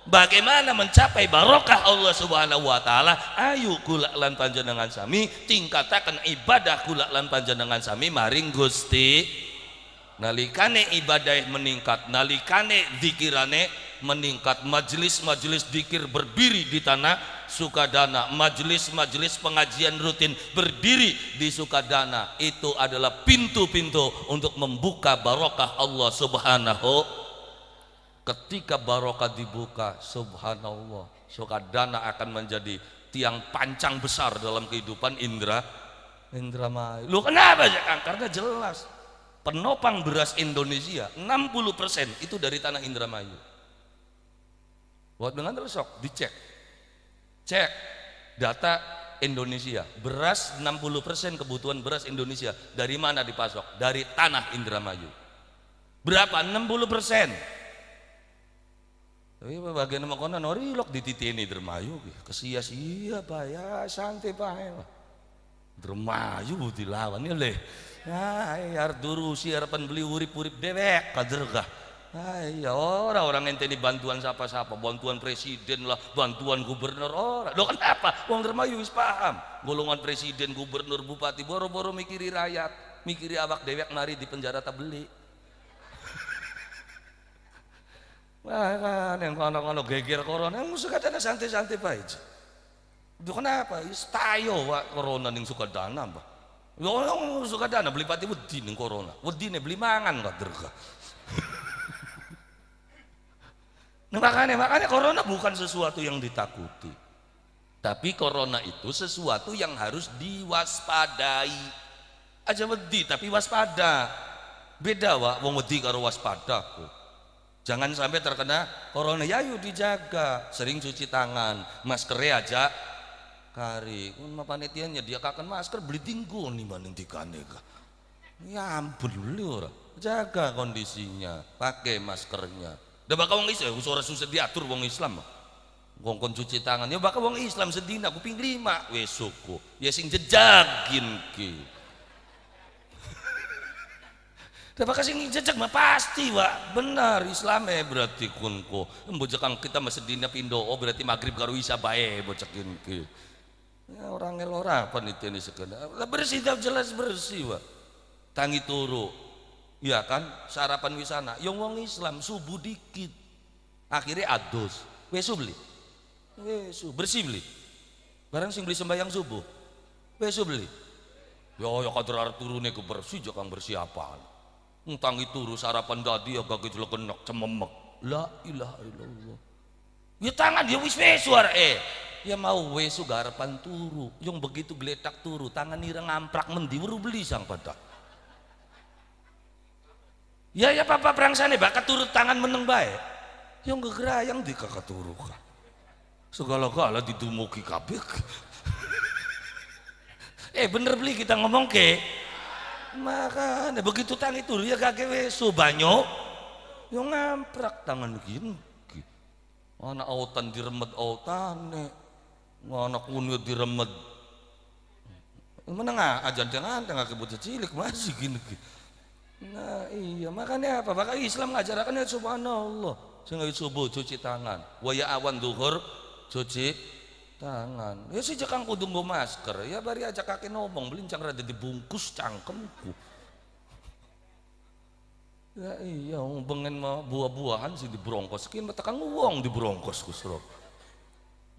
[SPEAKER 3] Bagaimana mencapai barokah Allah Subhanahu wa taala? Ayo kulaklan panjenengan sami tingkatakan ibadah kulaklan panjenengan sami maring Gusti nalikane ibadah meningkat nalikane dikirane meningkat majelis-majelis dikir berdiri di tanah Sukadana majelis-majelis pengajian rutin berdiri di Sukadana itu adalah pintu-pintu untuk membuka barokah Allah subhanahu ketika barokah dibuka subhanallah Sukadana akan menjadi tiang pancang besar dalam kehidupan indra indra mai lu kenapa ya kang karena jelas penopang beras Indonesia 60% itu dari tanah Indramayu buat dengan besok dicek cek data Indonesia beras 60% kebutuhan beras Indonesia dari mana dipasok dari tanah Indramayu berapa 60% tapi bagian konon ori oh, lok ini dermayu kesia-sia pak ya santai pak ya, dermayu dilawan ya leh Ayar harus duru si harapan beli urip-urip dewek kadergah. Hai ya orang orang ente ini bantuan siapa-siapa, bantuan presiden lah, bantuan gubernur orang. Lo kenapa? Wong dermayu wis paham. Golongan presiden, gubernur, bupati boro-boro mikiri rakyat, mikiri awak dewek nari di penjara tak beli. Wah, kan yang kono-kono geger corona, yang suka dana santai-santai baik. lo kenapa? Istayo wak corona yang suka dana mbak. Wong suka dana beli pati wedi ning corona. Wedi beli mangan kok derga. Nah, makanya, makanya corona bukan sesuatu yang ditakuti. Tapi corona itu sesuatu yang harus diwaspadai. Aja wedi tapi waspada. Beda wa wong wedi karo waspada kok. Jangan sampai terkena corona. Ya yuk dijaga, sering cuci tangan, maskernya aja kari kun panitianya? Dia kakan masker beli tinggul nih banding aneka. ya ampun lu jaga kondisinya pakai maskernya dah bakal wong Islam eh, suara susah diatur wong Islam Gongkon cuci tangan ya bakal wong Islam sedina kuping lima wesoko ya sing jejakin ki dah bakal sing jejak mah pasti wa benar Islam ya berarti kunko Bocakan kita masih sedina pindo oh berarti maghrib karo isya bae ki Ya, orang elora panitia ini sekedar. Bersih dah jelas bersih, Pak. Tangi turu. Ya kan, sarapan wisana. Yang wong Islam subuh dikit. Akhirnya adus. Wesu beli. Wesu bersih beli. Barang sing beli sembahyang subuh. Wesu beli. Yo ya, yo ya, kadur arep turune kebersih bersih jangan ya, bersih apa. Tangi turu sarapan dadi ya gak gejlek cememek. La ilaha illallah ya tangan dia wis wis suara eh ya mau wesu garapan turu yang begitu geletak turu tangan ira ngamprak mendiwuru beli sang pada ya ya papa perang sana, bakat turu tangan meneng baik yang yang di kakak turu segala-gala didumuki kabik eh bener beli kita ngomong ke maka, begitu tangan itu ya kakek wesu banyak yang ngamprak tangan begini Ana autan diremed autane. Ana kunyo mana Menengah ajan jangan tengah kebut cilik masih gini. Nah iya makanya apa? Maka Islam ngajarakan ya subhanallah. Sehingga subuh cuci tangan. Waya awan duhur cuci tangan. Ya sejak kudung kudu masker. Ya bari aja kaki ngomong belincang rada dibungkus cangkemku. Ya iya, bengen mah buah-buahan sih di bronkos. kini tekan uang di bronkos, kusrok.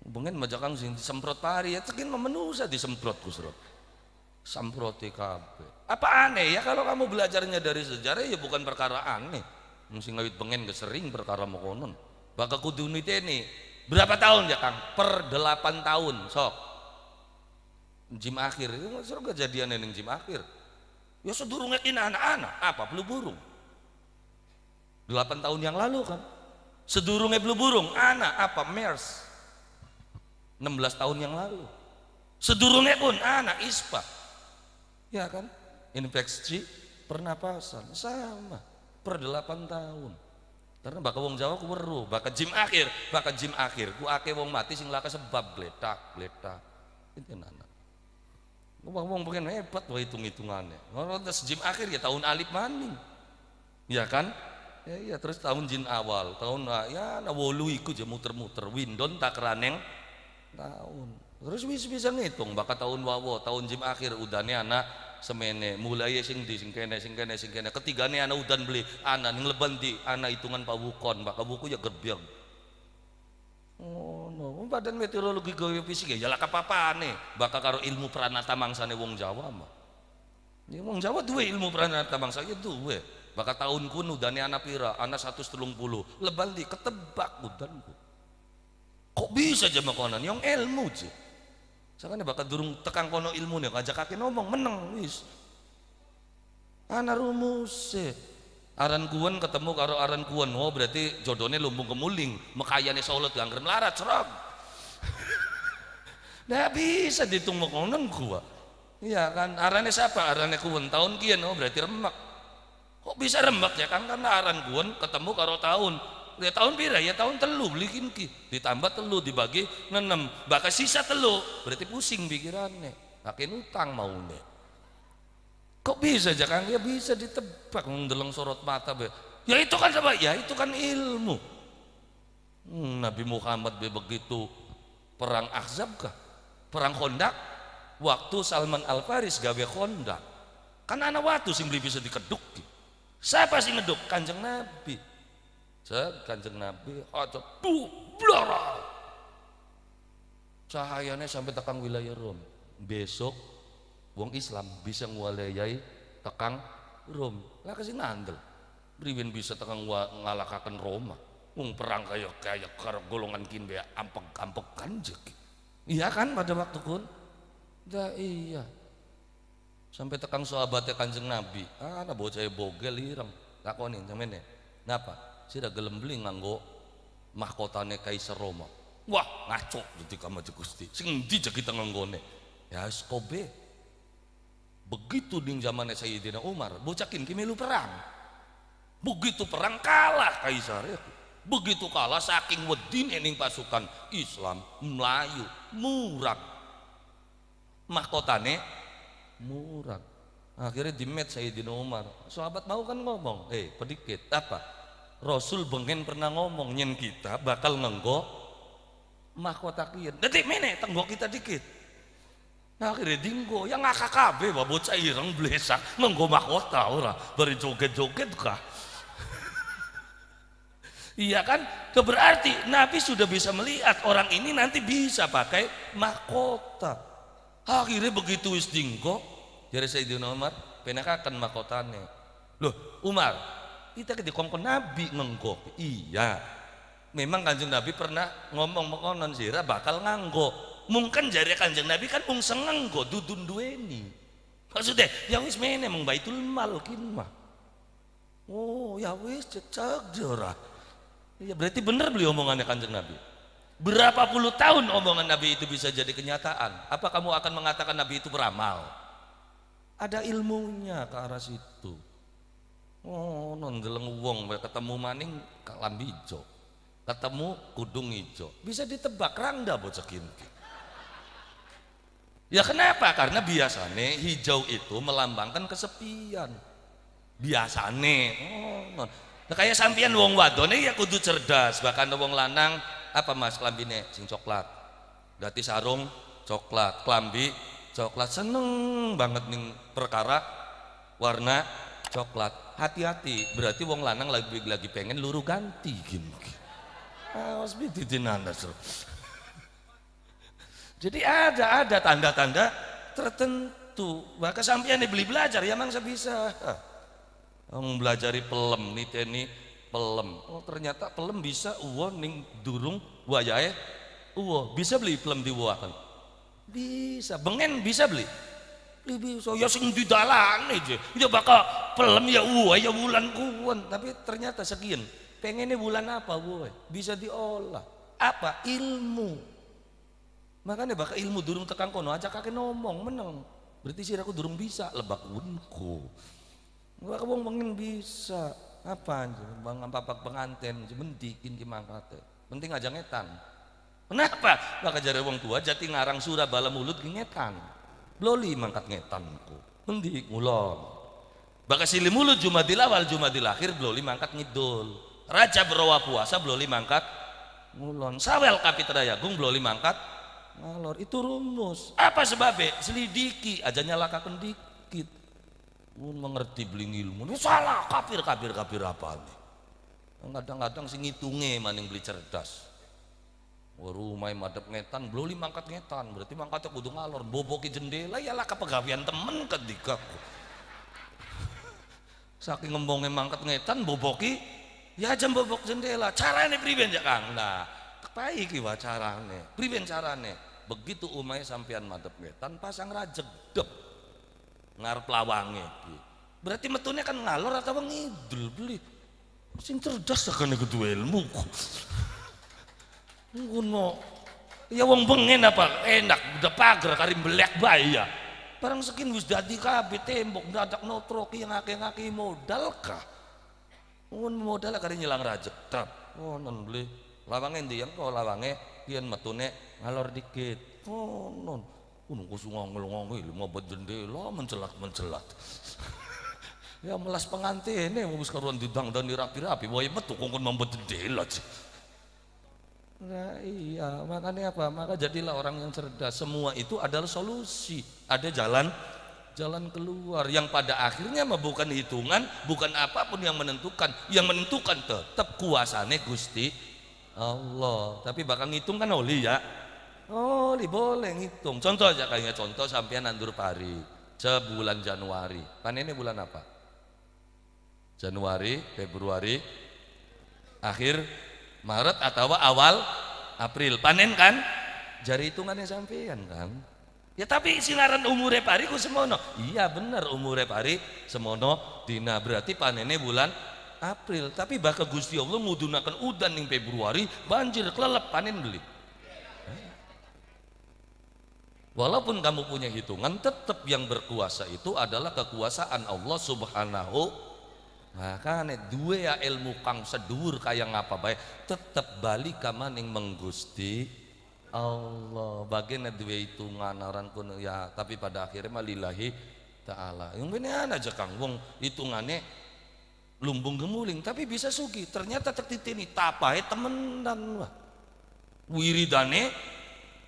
[SPEAKER 3] Bengen mah jakang sih disemprot pari, ya tekin mah menusa disemprot kusrok. Semprot TKP. Apa aneh ya kalau kamu belajarnya dari sejarah ya bukan perkara aneh. Mesti ngawit bengen sering perkara mokonon. Baka kudu ini berapa tahun ya kang? Per delapan tahun sok. Jim akhir, itu ya, kejadian yang jim akhir. Ya sedurungnya ini anak-anak, apa perlu burung? 8 tahun yang lalu kan. sedurungnya belum Burung, anak apa MERS. 16 tahun yang lalu. sedurungnya pun anak ISPA. Ya kan? Infeksi pernapasan sama per 8 tahun. Karena bakal wong Jawa ku bakal jim akhir, bakal jim akhir. Ku ake wong mati sing laka sebab bletak, bletak. Itu nana. Wong wong pengen hebat wah hitung-hitungannya. Ngono tes jim akhir ya tahun alip maning. Ya kan? Ya, ya terus tahun jin awal, tahun ya na wolu iku je muter-muter windon tak raneng tahun. Terus wis bisa ngitung bakal tahun wawo, tahun Jin akhir udane anak semene mulai sing di sing kene sing kene sing kene ketigane anak udan beli anak ning leban di anak hitungan pak wukon bakal buku ya gerbyang Oh, no. badan meteorologi geofisika ya lak apa-apane bakal karo ilmu pranata mangsane wong Jawa mah. Ya wong Jawa duwe ilmu pranata mangsa ya duwe maka tahun kuno dani anak pira anak satu telung puluh lebal ketebak udan kok bisa aja makanan yang ilmu je sakane bakal durung tekan kono ilmu nih ngajak kaki ngomong meneng wis anak rumus eh. aran kuan ketemu karo aran kuan oh berarti jodohnya lumbung kemuling mekayane solot gangren larat cerok nah bisa ditunggu konon gua iya kan arane siapa arane kuan tahun kian oh berarti remek kok bisa rembak ya kan karena aran pun ketemu karo tahun ya tahun pira ya tahun telu beli kinki ditambah telu dibagi nenem bakal sisa telu berarti pusing pikirannya makin utang maunya kok bisa jangan ya bisa ditebak ngendeleng sorot mata be ya itu kan sama ya itu kan ilmu hmm, Nabi Muhammad be begitu perang Ahzab kah perang Kondak waktu Salman Al Faris gawe Kondak kan anak waktu sih bisa dikeduk gitu saya pasti ngeduk kanjeng Nabi. Saya kanjeng Nabi bu, blora. Cahayanya sampai tekang wilayah Rom. Besok wong Islam bisa ngualayai tekang Rom. Lah kasih nandel. Riwin bisa tekang ngalakakan Roma. Wong perang kaya kaya kar golongan kin be ampek-ampek kanjek. Iya kan pada waktu kun? Da iya sampai tekan sahabatnya kanjeng nabi ah ada bocah e bogel ireng takoni sampean e. sih Saya gelem beli nganggo mahkotane kaisar Roma wah ngaco jadi kamu Gusti sing ndi kita nganggone ya skobe begitu di zamannya Sayyidina Umar bocakin kimelu perang begitu perang kalah kaisar ya begitu kalah saking wedin ening pasukan Islam Melayu murah mahkotane murah akhirnya di match Sayyidina Umar sahabat mau kan ngomong eh hey, pedikit apa Rasul bengen pernah ngomong nyen kita bakal nenggo mahkota kian detik mene tenggok kita dikit nah akhirnya dinggo yang ngakak kabe bawa bocah ireng belesak nenggo mahkota ora beri joget-joget kah Iya kan? Keberarti Nabi sudah bisa melihat orang ini nanti bisa pakai mahkota. Akhirnya begitu istinggo jadi Sayyidina Umar penakakan makotane. Loh, Umar, kita ke Nabi ngenggok. Iya. Memang Kanjeng Nabi pernah ngomong mekonon sira bakal nganggo. Mungkin jari Kanjeng Nabi kan mung sengenggo dudun ini. Maksudnya, ya wis mene mung Baitul Mal mah. Oh, ya wis cecak jora. Ya berarti bener beli omongannya Kanjeng Nabi. Berapa puluh tahun omongan Nabi itu bisa jadi kenyataan? Apa kamu akan mengatakan Nabi itu beramal? Ada ilmunya ke arah situ. Oh, nondeleng wong ketemu maning lambi ijo. Ketemu kudung hijau Bisa ditebak rangda bocah kinti. Ya kenapa? Karena biasanya hijau itu melambangkan kesepian. Biasane. Oh, nah, kayak sampian wong wadone ya kudu cerdas, bahkan wong lanang apa Mas klambine sing coklat. Berarti sarung coklat, klambi coklat seneng banget nih perkara warna coklat hati-hati berarti wong lanang lagi lagi pengen luru ganti gini awas ah, nanda jadi ada ada tanda-tanda tertentu bahkan sampai nih beli belajar ya mang saya bisa mempelajari belajari pelem teni pelem. Oh ternyata pelem bisa uwo ning durung wayahe uwo. Bisa beli pelem di kan. Bisa, bengen bisa beli. Beli bisa, ya sing dalang aja. Ya bakal pelem ya uwa ya bulan kuon. Tapi ternyata sekian. Pengennya bulan apa gue? Bisa diolah. Apa? Ilmu. Makanya bakal ilmu durung tekan kono aja kakek ngomong meneng. Berarti sih aku durung bisa lebak unku. Bakal wong pengen bisa. Apa anjir? Bang ampak penganten, dikin kimangkate. Penting aja ngetan. Kenapa? Maka jari wong tua jati ngarang surah bala mulut ngetan. Bloli mangkat ngetanku. Mendi ngulon. sili mulut Jumadil awal Jumadil akhir bloli mangkat ngidul. Raja berowa puasa bloli mangkat ngulon. Sawel kapitra gung bloli mangkat ngalor. Itu rumus. Apa sebabnya? Selidiki aja nyalakakan dikit. Mun mengerti beling ilmu. Ini salah Kapir kapir kapir apa nih? Kadang-kadang sing ngitunge maning beli cerdas rumah madep ngetan belum angkat ngetan berarti mangkatnya kudu ngalor boboki jendela ya lah kepegawian temen ketika saking ngembongnya mangkat ngetan boboki ya jam bobok jendela caranya priben ya kang nah kepaik iwa caranya priben caranya begitu umai sampean madep ngetan pasang raja dep ngarep lawangnya berarti metunya kan ngalor atau ngidul beli sing cerdas akan kedua ilmu Ngun Ya wong bengen apa enak udah pagar blek melek bayar. Barang sekin wis dadi kabeh tembok dadak notroki yang ngake-ngake modal kah? Ngun modal kari nyilang rajek tap. Oh beli lawange ndi yang kok lawange yen metune ngalor dikit. Oh non. Unung kusung ngongel-ngongel mau jendela mencelat-mencelat. ya melas pengantin nih mau bisa ruan didang dan dirapi-rapi. Wah ya metu kongkon mau jendela jendela. Nah, iya, makanya apa? Maka jadilah orang yang cerdas. Semua itu adalah solusi. Ada jalan jalan keluar yang pada akhirnya mah bukan hitungan, bukan apapun yang menentukan. Yang menentukan tetap kuasane Gusti Allah. Tapi bakal ngitung kan oli ya. Oli boleh ngitung. Contoh aja kayaknya contoh sampean nandur pari sebulan Januari. ini bulan apa? Januari, Februari, akhir Maret atau awal April panen kan jari hitungannya sampean kan ya tapi sinaran umure pari ku semono iya bener umure pari semono dina berarti panennya bulan April tapi bakal Gusti Allah mudunakan udan yang Februari banjir kelelep panen beli Walaupun kamu punya hitungan, tetap yang berkuasa itu adalah kekuasaan Allah Subhanahu Makanya nah, dua ya ilmu kang sedur kayak ngapa bay, tetap balik mana maning menggusti Allah bagian dua itu nganaran kun ya tapi pada akhirnya malilahi taala. Yang beneran aja Kang wong hitungannya lumbung gemuling tapi bisa sugi. Ternyata ini tertitini temen dan wah. Wiridane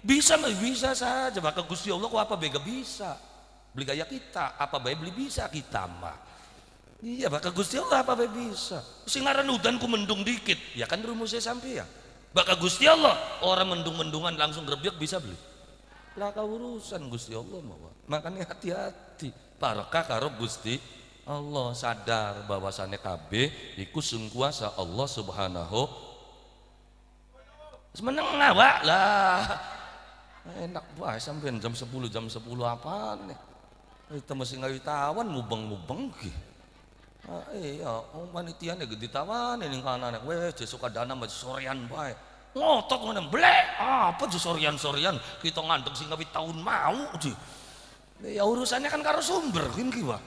[SPEAKER 3] bisa bisa saja bahkan Gusti Allah kok apa bega bisa. Beli gaya kita, apa baik beli bisa kita mah Iya, bakal Gusti Allah apa bisa. Sing aran udan ku mendung dikit, ya kan rumusnya sampai ya. Bakal Gusti Allah orang mendung-mendungan langsung grebek bisa beli. Lah urusan Gusti Allah mau. Makanya hati-hati. Para karo Gusti Allah sadar bahwasannya KB iku sing kuasa Allah Subhanahu Semeneng ngawak lah. Enak wae sampean jam 10 jam 10 apaan nih? masih mesti ngawitawan mubeng-mubeng gitu. Ah, iya, oh, ya gede ini kanan kanane. Wes suka dana mas sorean baik, Ngotot ngene ah, Apa tuh sorian sorean kita ngantuk sih kawit tahun mau di. Nah, ya urusannya kan karo sumber kan ki wae.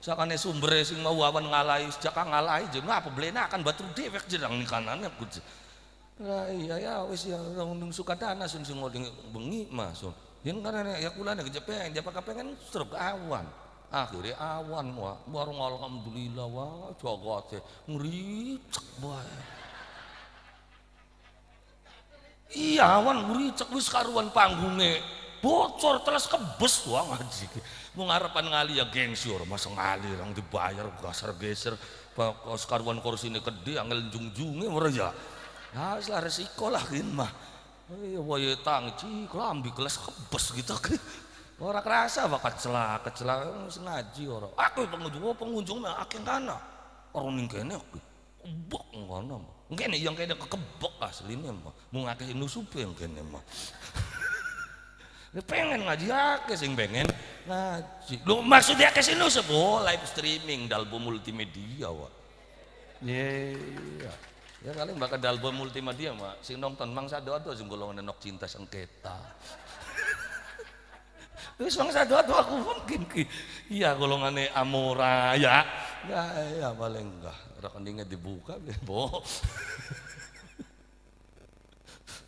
[SPEAKER 3] Sakane sumber, sing mau awan ngalai, sejak ngalahi je ngapa akan nah, batu dewek jerang kanan kanane kudu. Nah, iya ya wes ya ning suka dana sing sing bengi mas. Yen kanan ya ya nek kejepen, pakai pengen stroke awan akhirnya awan wah baru alhamdulillah wah jogote ngricek boy iya awan ngricek wis karuan panggungnya bocor terus kebes wah ngaji mau ngali ya gengsi orang masa ngali orang dibayar geser geser karuan kursi ini gede angel jungjungnya orang ya nah resiko lah kin mah Iya, tangci ya tang cik kelas kebes gitu. Orang kerasa wae celah, kecelah, eh, sengaji orang. Aku pengunjung, oh, pengunjung mah akeh kana. orang ning kene aku. Kebok ngono. Ngene yang kene kekebok asline mah. Mung akeh nusup yang kene mah. Ya, pengen ngaji akeh sing pengen ngaji. Lho maksud akeh sing nusup oh, live streaming dalbo multimedia wah. Iya, iya. Ya kali bakal dalbo multimedia mah sing nonton mangsa doa-doa sing golongan nok cinta sengketa. Wis mangsa doa-doa aku mungkin ki. Iya golongannya amora ya. Ya, ya paling enggak. Rekeningnya dibuka, ya, bo.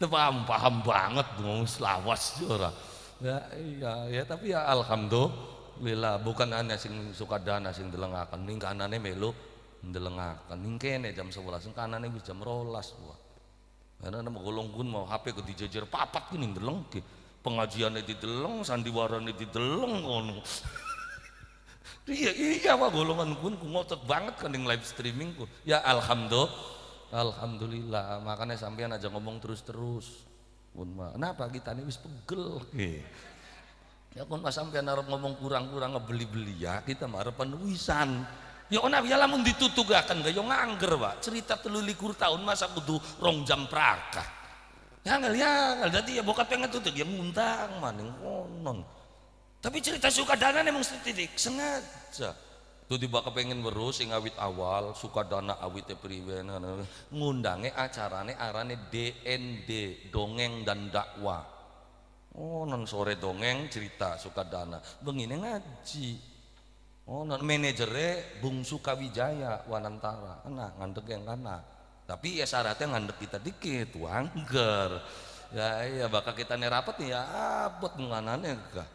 [SPEAKER 3] paham paham banget mau selawas jora Ya iya ya tapi ya alhamdulillah bukan hanya sing suka dana sing delengakan ning kanane melu ndelengakan ning kene jam 11 ning kanane wis jam 12 wah. Karena mau golong mau HP ke dijejer papat ku ning deleng pengajian itu deleng sandiwara itu deleng kono iya iya wah golongan pun ku ngotot banget kan yang live streaming ku. ya alhamdulillah alhamdulillah makanya sampean aja ngomong terus-terus pun -terus. kenapa kita ini wis pegel iya. ya kon mas sampean arep ngomong kurang-kurang ngebeli-beli ya kita marah wisan Ya ona ya lamun ditutugakan gak ya, yo ngangger, Pak. Cerita telu likur tahun masa butuh rong jam prakah. Nyangel nyangel jadi ya iya, bokap yang tutup ya muntang maning konon. Tapi cerita suka nih emang setitik sengaja. Tuh tiba kepengen berus sing awit awal suka dana awitnya priwen ngundangnya acarane arane DND dongeng dan dakwah. Oh non sore dongeng cerita suka dana, begini ngaji. Oh, non manajernya Bung Sukawijaya Wanantara, enak ngantuk yang kanak tapi ya syaratnya ngandep kita dikit wangger ya ya bakal kita rapat nih ya abot menganannya enggak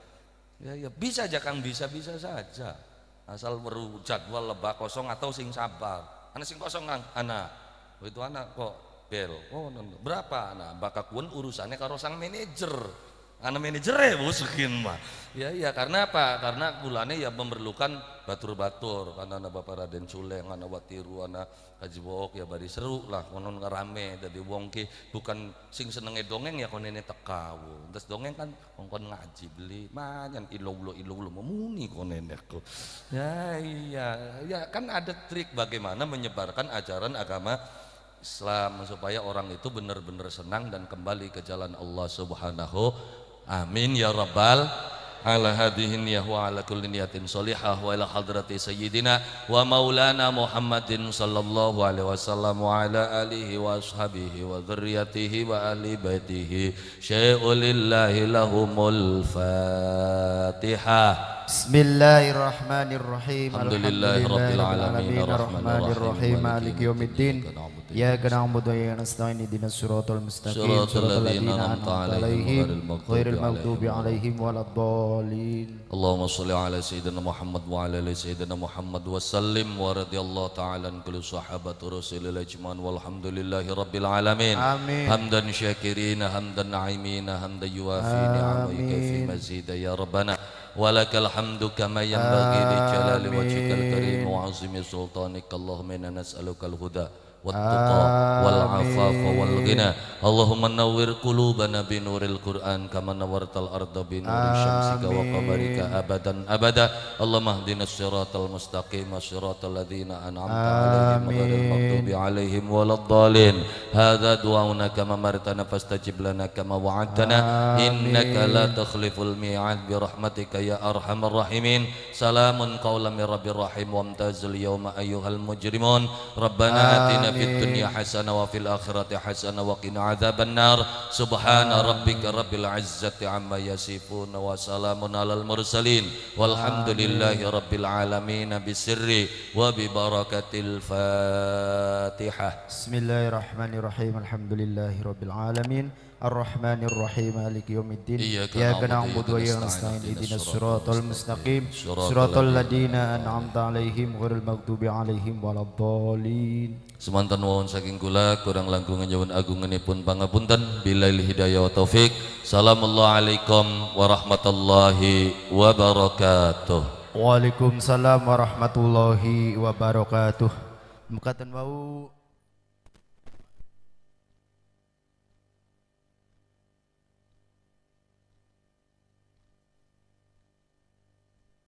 [SPEAKER 3] ya ya bisa aja kang bisa bisa saja asal baru jadwal lebah kosong atau sing sabar anak sing kosong kang anak itu anak kok bel oh berapa anak bakal kuen urusannya karo sang manajer karena manajer ya busukin mah ya iya karena apa karena bulannya ya memerlukan batur-batur karena anak bapak Raden Sule anak Watiru anak Haji Bok ya baris seru lah konon rame dari wongki bukan sing senengnya dongeng ya ini tekau terus dongeng kan kongkon ngaji beli manyan ilo ulo memuni konene aku ya iya ya kan ada trik bagaimana menyebarkan ajaran agama Islam supaya orang itu benar-benar senang dan kembali ke jalan Allah Subhanahu Amin ya rabbal ala hadihin ya wa ala kulli niyatin salihah wa ila hadrati sayyidina wa maulana Muhammadin sallallahu alaihi wasallam wa ala alihi wa ashabihi wa dhuryatihi wa ahli baitihi syai'ul lahumul fatihah
[SPEAKER 1] Bismillahirrahmanirrahim Alhamdulillahirabbil alamin arrahmanirrahim maliki yaumiddin يا نعبد وإياك نستعين دين الصراط المستقيم صراط الذين أنعمت عليهم غير المغضوب عليهم ولا الضالين
[SPEAKER 3] اللهم صل على سيدنا محمد وعلى آل سيدنا محمد وسلم ورضي الله تعالى عن كل صحابة رسول الأجمعين والحمد لله رب العالمين آمين حمدا شاكرين حمدا نعيمين حمدا يوافي نعمه يكفي مزيدا يا ربنا ولك الحمد كما ينبغي لجلال وجهك الكريم وعظيم سلطانك اللهم إنا نسألك الهدى والتقى والعفاف والغنى اللهم نور قلوبنا بنور القرآن كما نورت الأرض بنور شمسك وقمرك أبدا أبدا اللهم اهدنا الصراط المستقيم صراط الذين أنعمت عليهم غير المغضوب عليهم ولا الضالين هذا دعونا كما مرتنا فاستجب لنا كما وعدتنا إنك لا تخلف الميعاد برحمتك يا أرحم الراحمين سلام قولا من رب الرحيم وامتاز اليوم أيها المجرمون ربنا آتنا في الدنيا حسنة وفي الآخرة حسنة وقنا عذاب النار سبحان ربك رب العزة عما يصفون وسلام على المرسلين والحمد لله رب العالمين بسر وببركة الفاتحة
[SPEAKER 1] بسم الله الرحمن الرحيم الحمد لله رب العالمين الرحمن الرحيم مالك يوم الدين إياك نعبد وإياك نستعين اهدنا الصراط المستقيم صراط الذين أنعمت عليهم غير المغضوب عليهم ولا الضالين
[SPEAKER 3] Semantan wawon saking kula kurang langkung nyawan agunganipun pangapunten bila hidayah wa taufik. Assalamualaikum warahmatullahi wabarakatuh.
[SPEAKER 1] Waalaikumsalam warahmatullahi wabarakatuh. Mekaten wau